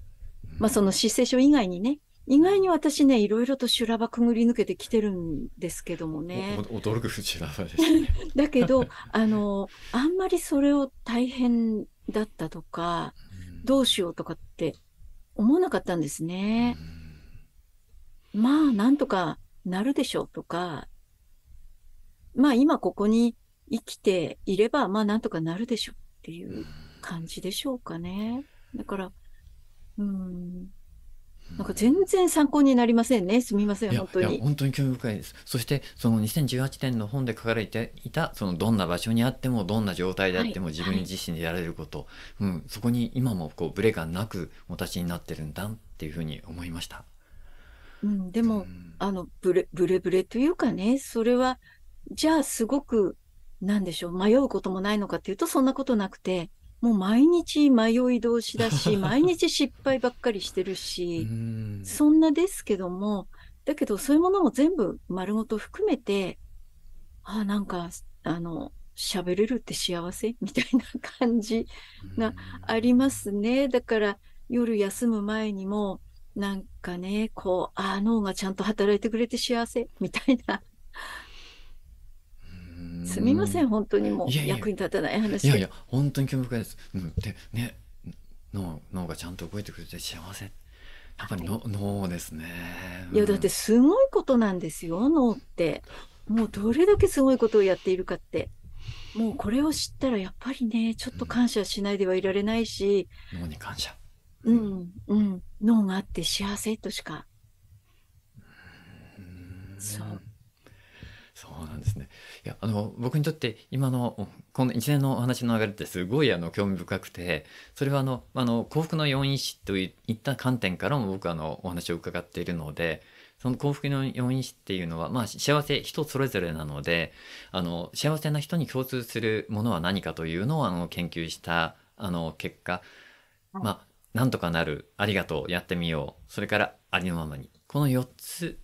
まあその失声症以外にね、意外に私ね、いろいろと修羅場くぐり抜けてきてるんですけどもね。驚く修羅場ですね。だけど、あの、あんまりそれを大変だったとか、うん、どうしようとかって思わなかったんですね。うん、まあ、なんとかなるでしょうとか、まあ今ここに生きていれば、まあなんとかなるでしょうっていう感じでしょうかね。だから、うん、なんか全然参考になりませんね。すみません、本当に。本当に興味深いです。そして、その2018年の本で書かれていた、そのどんな場所にあっても、どんな状態であっても、自分自身でやれること、はいはい、うん、そこに今もこうブレがなくお立ちになってるんだっていうふうに思いました。うん、でも、うん、あの、ブレ、ブレブレというかね、それは、じゃあすごく、なんでしょう、迷うこともないのかっていうと、そんなことなくて、もう毎日迷い同士だし、毎日失敗ばっかりしてるし、んそんなですけども、だけどそういうものも全部丸ごと含めて、あなんか、あの、喋れるって幸せみたいな感じがありますね。だから夜休む前にも、なんかね、こう、ああ、脳がちゃんと働いてくれて幸せみたいなすみません本当にもう役に立たない話いやいや本当に興味深いです、うん、でね脳脳がちゃんと動いてくれて幸せやっぱり脳、はい、脳ですね、いやだってすごいことなんですよ脳ってもうどれだけすごいことをやっているかってもうこれを知ったらやっぱりねちょっと感謝しないではいられないし、うん、脳に感謝うんうん脳があって幸せとしかうそうそうなんですね。いや、あの、僕にとって今の、この一連のお話の流れってすごいあの、興味深くて、それはあの、あの、幸福の4因子といった観点からも僕あの、お話を伺っているので、その幸福の4因子っていうのは、まあ、幸せ人それぞれなので、あの、幸せな人に共通するものは何かというのをあの、研究した、あの、結果、まあ、なんとかなる、ありがとう、やってみよう、それからありのままに。この4つ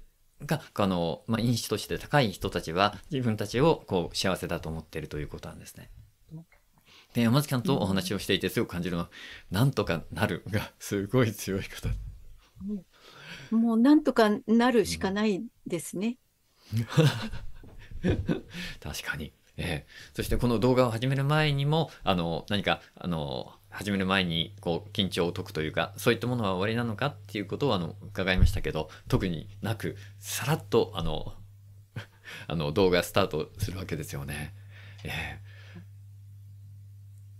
が、あの、まあ、因子として高い人たちは、自分たちを、こう、幸せだと思っているということなんですね。で、山崎さんとお話をしていて、すごく感じるのは、なんとかなるが、すごい強い方。もう、なんとかなるしかないですね。確かに。ええ、そしてこの動画を始める前にもあの何かあの始める前にこう緊張を解くというかそういったものは終わりなのかっていうことをあの伺いましたけど特になくさらっとあの あの動画スタートするわけですよね。え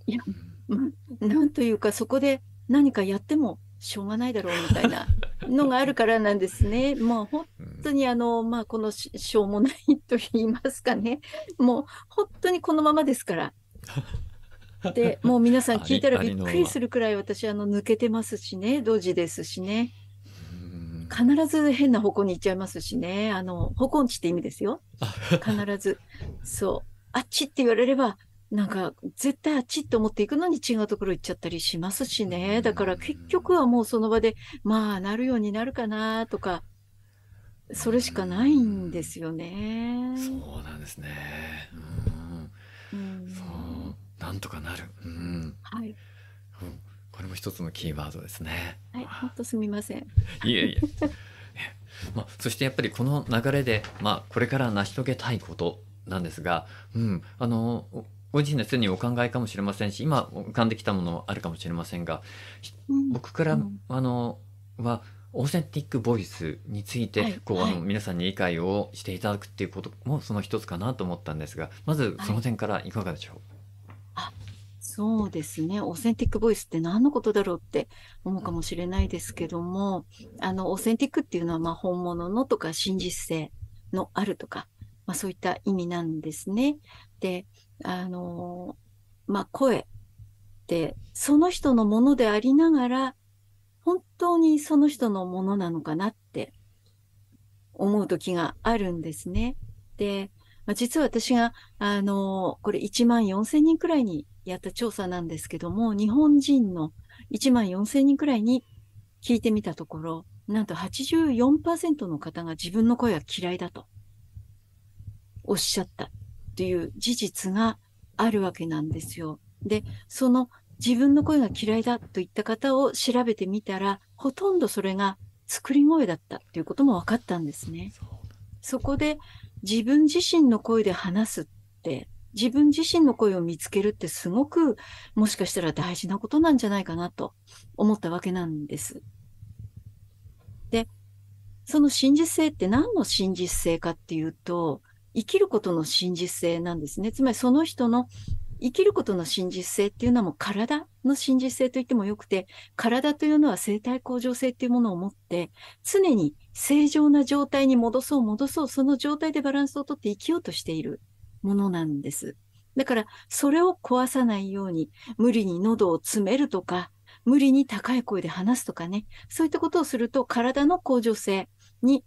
ー、いや、ま、なんというかそこで何かやってもしょうがないだろうみたいな のがあるからなんですね。もう本当にあの、まあ、このししょうもないと言いますかね。もう本当にこのままですから。で、もう皆さん聞いたらびっくりするくらい私、あの、抜けてますしね、ドジですしね。必ず変な方向に行っちゃいますしね。あの、方向地って意味ですよ。必ず。そう。あっちって言われれば、なんか、絶対あっちって思っていくのに違うところ行っちゃったりしますしね。だから結局はもうその場で、まあ、なるようになるかなとか、それしかないんですよね。うそうなんですね。うん。うん、そう。なんとかなる。うん。はい。うん、これも一つのキーワードですね。はい、本当すみません。いえいえ。まあ、そしてやっぱりこの流れで、まあ、これから成し遂げたいことなんですが、うん、あのご自身ですにお考えかもしれませんし今浮かんできたものもあるかもしれませんが、うん、僕から、あのはオーセンティックボイスについて、こうあの、皆さんに理解をしていただくっていうこともその一つかなと思ったんですがまずその点からいかがでしょう、はいそうですね。オーセンティックボイスって何のことだろうって思うかもしれないですけども、あの、オーセンティックっていうのは、まあ、本物のとか、真実性のあるとか、まあ、そういった意味なんですね。で、あの、まあ、声って、その人のものでありながら、本当にその人のものなのかなって思う時があるんですね。で、まあ、実は私が、あの、これ1万4千人くらいにやった調査なんですけども、日本人の1万4千人くらいに聞いてみたところ、なんと84%の方が自分の声は嫌いだとおっしゃったという事実があるわけなんですよ。で、その自分の声が嫌いだといった方を調べてみたら、ほとんどそれが作り声だったということも分かったんですね。そこで、自分自身の声で話すって、自分自身の声を見つけるってすごく、もしかしたら大事なことなんじゃないかなと思ったわけなんです。で、その真実性って何の真実性かっていうと、生きることの真実性なんですね。つまりその人の生きることの真実性っていうのはもう体の真実性と言ってもよくて、体というのは生体向上性っていうものを持って、常に正常な状態に戻そう戻そう、その状態でバランスをとって生きようとしているものなんです。だから、それを壊さないように、無理に喉を詰めるとか、無理に高い声で話すとかね、そういったことをすると体の向上性に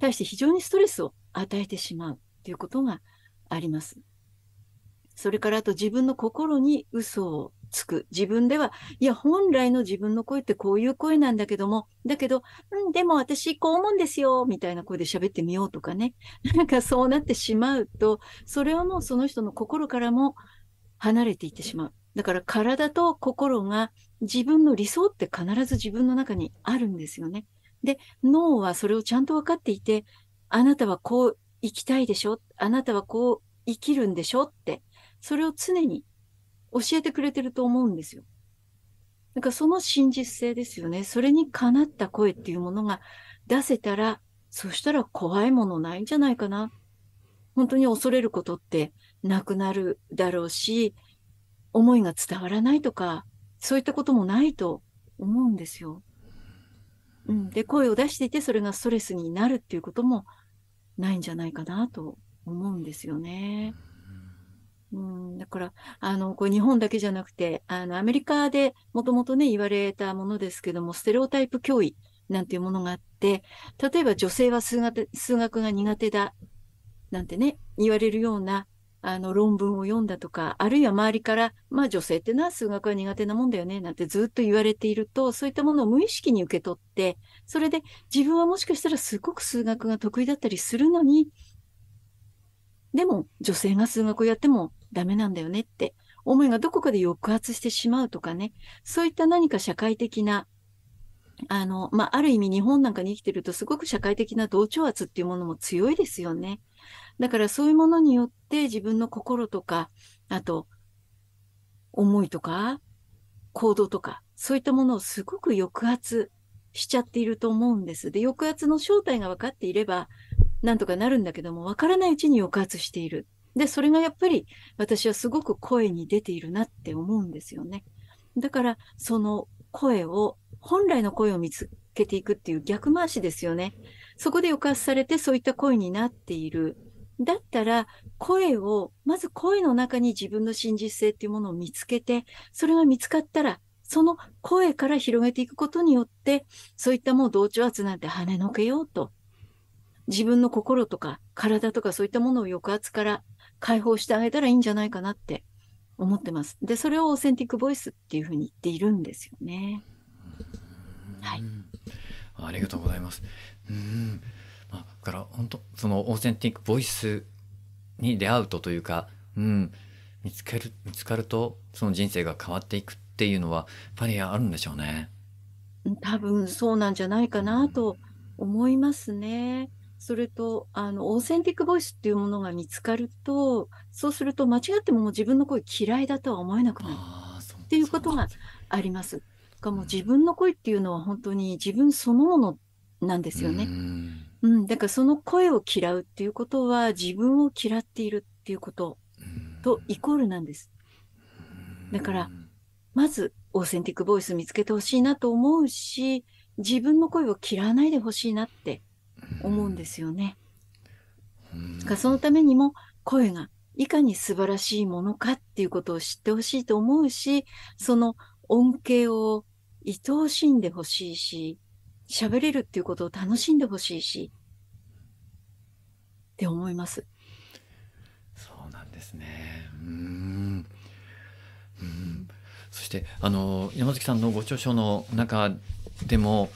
対して非常にストレスを与えてしまうということがあります。それからあと自分の心に嘘をつく。自分では、いや、本来の自分の声ってこういう声なんだけども、だけど、うん、でも私こう思うんですよ、みたいな声で喋ってみようとかね。なんかそうなってしまうと、それはもうその人の心からも離れていってしまう。だから体と心が自分の理想って必ず自分の中にあるんですよね。で、脳はそれをちゃんと分かっていて、あなたはこう生きたいでしょあなたはこう生きるんでしょってそれを常に教えてくれてると思うんですよ。なんかその真実性ですよね。それにかなった声っていうものが出せたら、そしたら怖いものないんじゃないかな。本当に恐れることってなくなるだろうし、思いが伝わらないとか、そういったこともないと思うんですよ。うん、で、声を出していて、それがストレスになるっていうこともないんじゃないかなと思うんですよね。うん、だから、あの、これ日本だけじゃなくて、あの、アメリカでもともとね、言われたものですけども、ステレオタイプ脅威なんていうものがあって、例えば女性は数学数学が苦手だ、なんてね、言われるような、あの、論文を読んだとか、あるいは周りから、まあ女性ってな、数学は苦手なもんだよね、なんてずっと言われていると、そういったものを無意識に受け取って、それで自分はもしかしたらすごく数学が得意だったりするのに、でも女性が数学をやってもダメなんだよねって思いがどこかで抑圧してしまうとかね、そういった何か社会的な、あの、まあ、ある意味日本なんかに生きてるとすごく社会的な同調圧っていうものも強いですよね。だからそういうものによって自分の心とか、あと、思いとか、行動とか、そういったものをすごく抑圧しちゃっていると思うんです。で、抑圧の正体が分かっていれば、なんとかなるんだけども、分からないうちに抑圧している。で、それがやっぱり私はすごく声に出ているなって思うんですよね。だから、その声を、本来の声を見つけていくっていう逆回しですよね。そこで抑圧されてそういった声になっている。だったら、声を、まず声の中に自分の真実性っていうものを見つけて、それが見つかったら、その声から広げていくことによって、そういったもう同調圧なんて跳ねのけようと。自分の心とか体とかそういったものを抑圧から解放してあげたらいいんじゃないかなって思ってます。で、それをオーセンティックボイスっていうふうに言っているんですよね。はい。ありがとうございます。うん。まあ、だから本当そのオーセンティックボイスに出会うとというか、うん、見つける見つかるとその人生が変わっていくっていうのはやっぱりあるんでしょうね。多分そうなんじゃないかなと思いますね。それと、あの、オーセンティックボイスっていうものが見つかると、そうすると間違ってももう自分の声嫌いだとは思えなくなるっていうことがあります。かも自分の声っていうのは本当に自分そのものなんですよね。うんうん、だからその声を嫌うっていうことは自分を嫌っているっていうこととイコールなんです。だから、まずオーセンティックボイス見つけてほしいなと思うし、自分の声を嫌わないでほしいなって思うんですよね。うん、そのためにも声がいかに素晴らしいものかっていうことを知ってほしいと思うし、その恩恵を愛おしんでほしいし、喋れるっていうことを楽しんでほしいし、って思います。そうなんですね。うん。うん、そして、あの、山崎さんのご著書の中でも、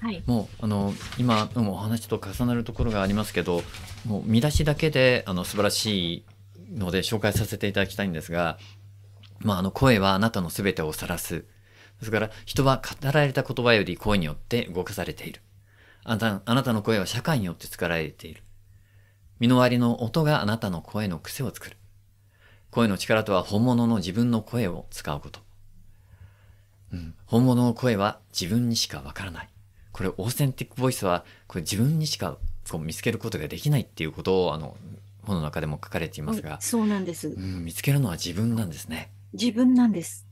はい、もうあの今のお話と重なるところがありますけどもう見出しだけであの素晴らしいので紹介させていただきたいんですが、まあ、あの声はあなたの全てを晒すですから人は語られた言葉より声によって動かされているあなあなたの声は社会によって作られている身の回りの音があなたの声の癖を作る声の力とは本物の自分の声を使うこと、うん、本物の声は自分にしかわからないこれオーセンティックボイスはこれ自分にしかこう見つけることができないっていうことをあの本の中でも書かれていますがそうなんです、うん、見つけるのは自分なんですね自分なんです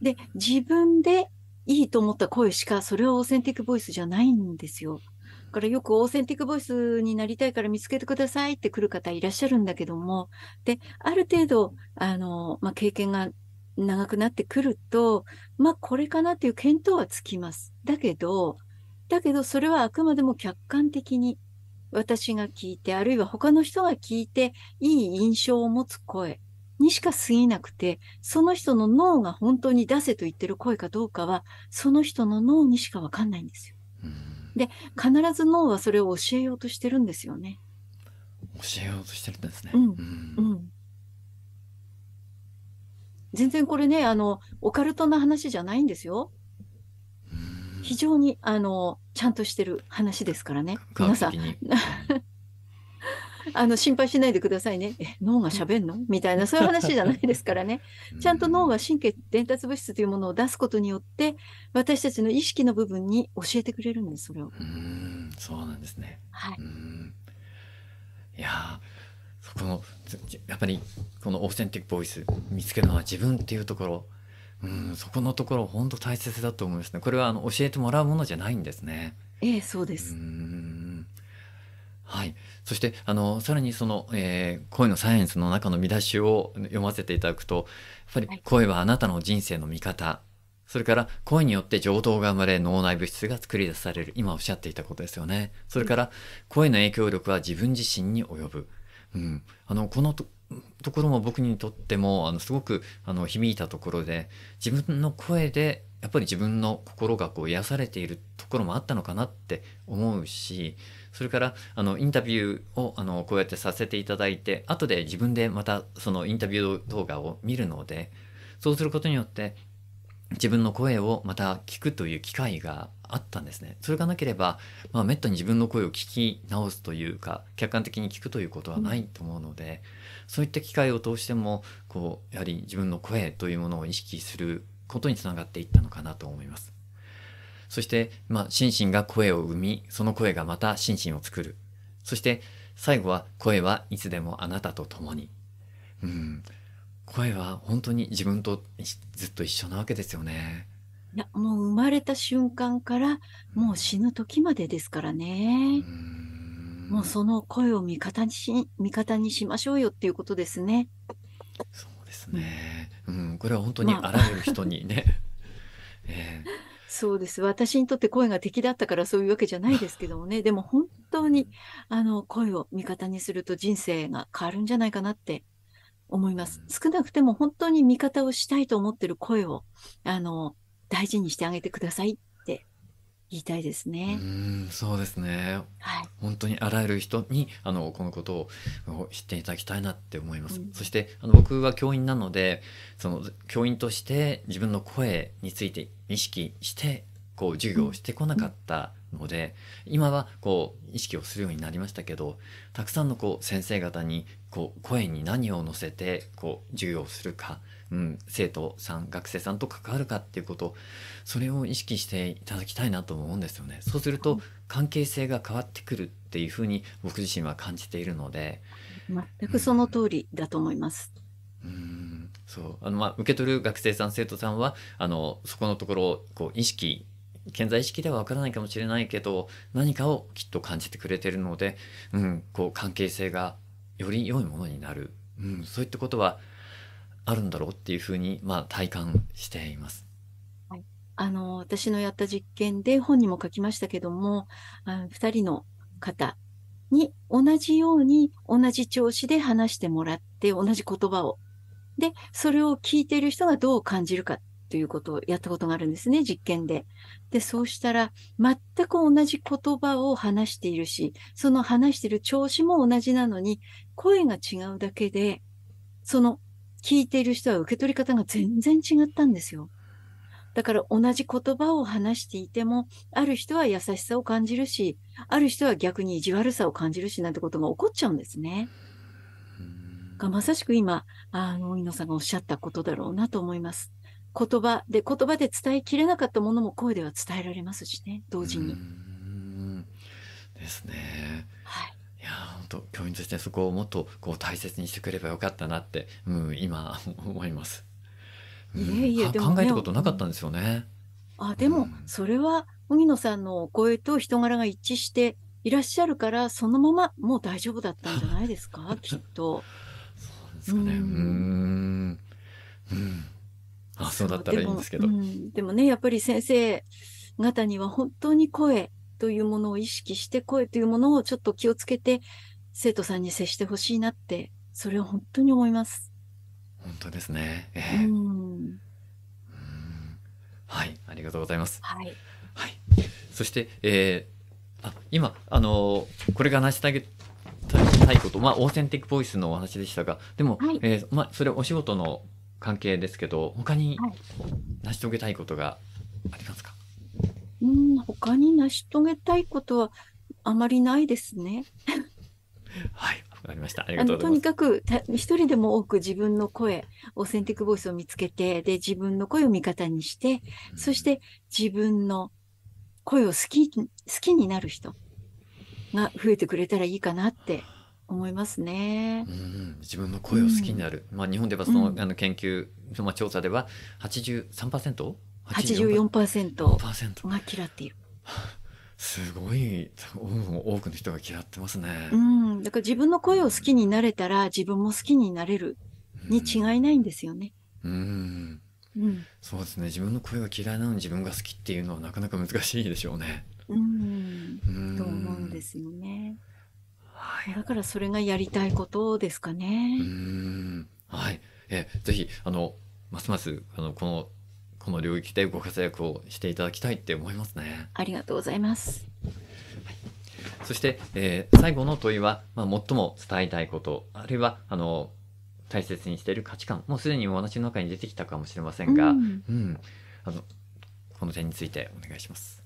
で自分でいいと思った声しかそれはオーセンティックボイスじゃないんですよだからよくオーセンティックボイスになりたいから見つけてくださいって来る方いらっしゃるんだけどもである程度あの、まあ、経験が長くなってくるとまあこれかなっていう見当はつきますだけどだけどそれはあくまでも客観的に私が聞いて、あるいは他の人が聞いていい印象を持つ声にしか過ぎなくて、その人の脳が本当に出せと言ってる声かどうかは、その人の脳にしかわかんないんですよ。で、必ず脳はそれを教えようとしてるんですよね。教えようとしてるんですね。うん。うん、うん、全然これね、あの、オカルトの話じゃないんですよ。非常にあのちゃんとしてる話ですからね皆さん。あの心配しないでくださいね。脳がしゃべんのみたいな、そういう話じゃないですからね。ちゃんと脳が神経伝達物質というものを出すことによって、私たちの意識の部分に教えてくれるんです、それを。うん、そうなんですね。はい。うんいやそこの、やっぱり、このオーセンティックボイス見つけるのは自分っていうところ、うん、そこのところ本当大切だと思いますね。これはあの教えてもらうものじゃないんですね。ええ、そうです。はい。そしてあのさらにその、えー、声のサイエンスの中の見出しを読ませていただくと、やっぱり声はあなたの人生の見方。はい、それから声によって情動が生まれ脳内物質が作り出される。今おっしゃっていたことですよね。それから声の影響力は自分自身に及ぶ。うん、あのこのところも僕にとってもあのすごくあの響いたところで自分の声でやっぱり自分の心がこう癒されているところもあったのかなって思うしそれからあのインタビューをあのこうやってさせていただいて後で自分でまたそのインタビュー動画を見るのでそうすることによって自分の声をまた聞くという機会があったんですね。それがなければ、まあ、めったに自分の声を聞き直すというか客観的に聞くということはないと思うので。うんそういった機会を通してもこうやはり自分の声というものを意識することにつながっていったのかなと思います。そして、まあ、心身が声を生み、その声がまた心身を作る。そして、最後は、声はいつでもあなたと共に。うん。声は本当に自分とずっと一緒なわけですよね。いや、もう生まれた瞬間から、もう死ぬ時までですからね。うんもうその声を味方にし味方にしましょうよっていうことですね。そうですね、うん、これは本当にあらゆる人にね。えーそうです。私にとって声が敵だったからそういうわけじゃないですけどもね。でも本当に、あの、声を味方にすると人生が変わるんじゃないかなって思います。少なくても本当に味方をしたいと思ってる声を、あの、大事にしてあげてください言いたいですね。うんそうですね、はい、本当にあらゆる人にあのこのことを知っていただきたいなって思います。うん、そしてあの僕は教員なのでその教員として自分の声について意識してこう授業をしてこなかったので、うん、今はこう意識をするようになりましたけどたくさんのこう先生方にこう声に何を乗せてこう授業をするかうん、生徒さん学生さんと関わるかっていうことそれを意識していただきたいなと思うんですよね。そうすると関係性が変わってくるっていうふうに僕自身は感じているので全くその通りだと思います。うん、うんそうあのまあ、受け取る学生さん生徒さんはあのそこのところこう意識健在意識ではわからないかもしれないけど何かをきっと感じてくれてるので、うん、こう関係性がより良いものになる、うん、そういったことはあるんだろうっていうふうに、まあ、体感しています。はい、あの私のやった実験で本にも書きましたけどもあ2人の方に同じように同じ調子で話してもらって同じ言葉をでそれを聞いている人がどう感じるかということをやったことがあるんですね、実験で。で、そうしたら、全く同じ言葉を話しているし、その話している調子も同じなのに、声が違うだけで、その聞いている人は受け取り方が全然違ったんですよ。だから同じ言葉を話していても、ある人は優しさを感じるし、ある人は逆に意地悪さを感じるしなんてことが起こっちゃうんですね。がまさしく今、あの、井野さんがおっしゃったことだろうなと思います。言葉で、言葉で伝えきれなかったものも声では伝えられますしね、同時に。ですね。はい。いや本当教員としてそこをもっとこう大切にしてくればよかったなって、うん、今思います。うん、いえいえ、ね、考えたことなかったんですよね。あでも、それは荻野さんのお声と人柄が一致していらっしゃるからそのままもう大丈夫だったんじゃないですか きっと。そうですかね。うん。うん。あそうだったらいいんですけど。でもうん、でもねやっぱり先生方には本当に声というものを意識して声というものをちょっと気をつけて生徒さんに接してほしいなってそれは本当に思います。本当ですね、えー、うんはいありがとうございます。はい、はい、そして、えー、あ今あのー、これが成し遂げたいこと、まあ、オーセンティックボイスのお話でしたがでも、はい、えー、まあ、それお仕事の関係ですけど他に成し遂げたいことがありますか、うん、他に成し遂げたいことはあまりないですね。はい、わかりました。ありがとうとにかく一人でも多く自分の声、オーセンティックボイスを見つけて、で、自分の声を味方にして、そして自分の声を好き、好きになる人が増えてくれたらいいかなって思いますね。うん、自分の声を好きになる。うん、まあ、日本ではその、あの研究、まあ、調査では83%、84%が嫌っている。すごい多くの人が嫌ってますね。うん、だから自分の声を好きになれたら、自分も好きになれるに違いないんですよね。うん、うん、そうですね。自分の声が嫌いなのに自分が好きっていうのはなかなか難しいでしょうね。うん、うんと思うんですよね。はい、だからそれがやりたいことですかね。うん、はい。え、ぜひあのますますあのこのこの領域でご活躍をしていただきたいって思いますね。ありがとうございます。はい、そして、えー、最後の問いは、まあ、最も伝えたいこと、あるいは、あの、大切にしている価値観、もうすでにお話の中に出てきたかもしれませんが、うん、うん、あの、この点についてお願いします。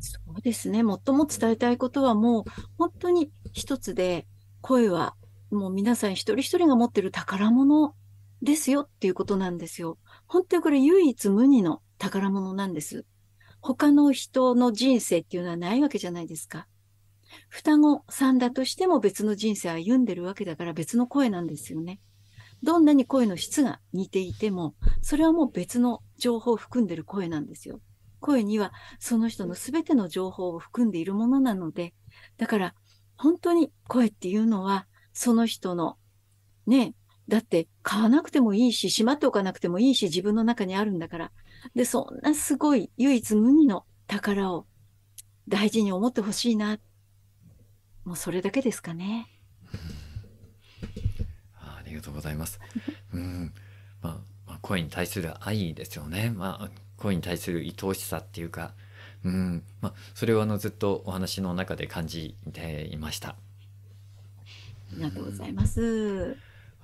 そうですね。最も伝えたいことはもう、本当に一つで、声はもう皆さん一人一人が持ってる宝物ですよっていうことなんですよ。本当にこれ唯一無二の宝物なんです。他の人の人生っていうのはないわけじゃないですか。双子さんだとしても別の人生歩んでるわけだから別の声なんですよね。どんなに声の質が似ていても、それはもう別の情報を含んでる声なんですよ。声にはその人の全ての情報を含んでいるものなので、だから本当に声っていうのはその人のね、だって買わなくてもいいし、しまっておかなくてもいいし、自分の中にあるんだから。で、そんなすごい唯一無二の宝を大事に思ってほしいな。もうそれだけですかね。ありがとうございます。うん。まあ、まあ、声に対する愛ですよね。まあ、声に対する愛おしさっていうか、うんまあ、それはあのずっとお話の中で感じていました。ありがとうございます。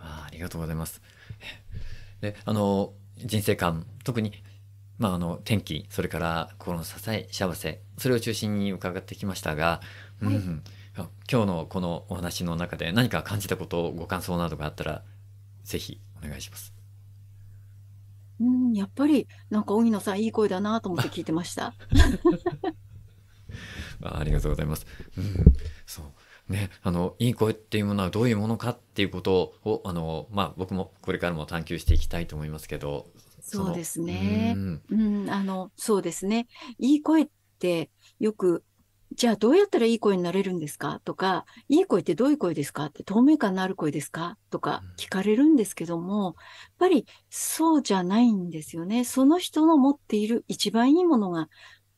あありがとうございます。であの人生観特に、まあ、あの天気それから心の支え幸せそれを中心に伺ってきましたが、うん、はい、今日のこのお話の中で何か感じたことご感想などがあったらぜひお願いします。うん、やっぱりなんか荻野さんいい声だなと思って聞いてました。ありがとうございます。うん、そうね、あのいい声っていうものはどういうものかっていうことをあの、まあ、僕もこれからも探求していきたいと思いますけどそうですねうん、あのそうですねいい声ってよくじゃあどうやったらいい声になれるんですかとかいい声ってどういう声ですかって透明感のある声ですかとか聞かれるんですけども、うん、やっぱりそうじゃないんですよねその人の持っている一番いいものが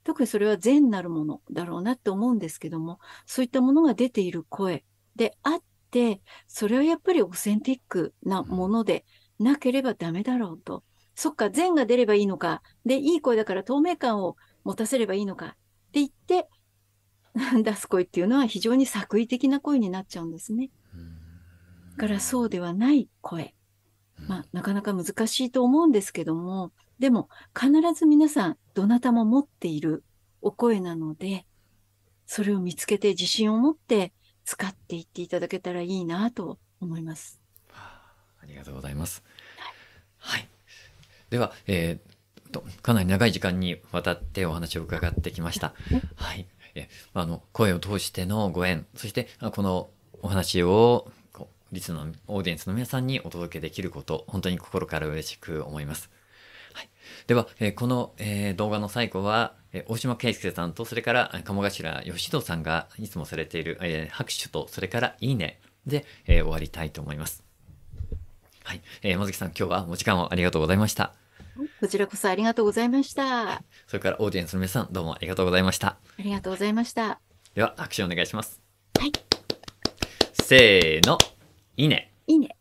特にそれは善なるものだろうなって思うんですけども、そういったものが出ている声であって、それはやっぱりオセンティックなものでなければダメだろうと。そっか、善が出ればいいのか。で、いい声だから透明感を持たせればいいのか。って言って、出す声っていうのは非常に作為的な声になっちゃうんですね。からそうではない声。まあ、なかなか難しいと思うんですけども、でも必ず皆さん、どなたも持っているお声なので、それを見つけて自信を持って使っていっていただけたらいいなと思います。ありがとうございます。はい。はい、では、えー、と、かなり長い時間にわたってお話を伺ってきました。はい。えあの声を通してのご縁、そしてこのお話をリスのオーディエンスの皆さんにお届けできること、本当に心から嬉しく思います。では、えー、この、えー、動画の最後は、え大島圭介さんと、それから鴨頭義人さんがいつもされている、え拍手と、それからいいねで、え終わりたいと思います。はい。えー、まずきさん、今日はお時間をありがとうございました。こちらこそありがとうございました。それからオーディエンスの皆さん、どうもありがとうございました。ありがとうございました。では、拍手お願いします。はい。せーの、いいね。いいね。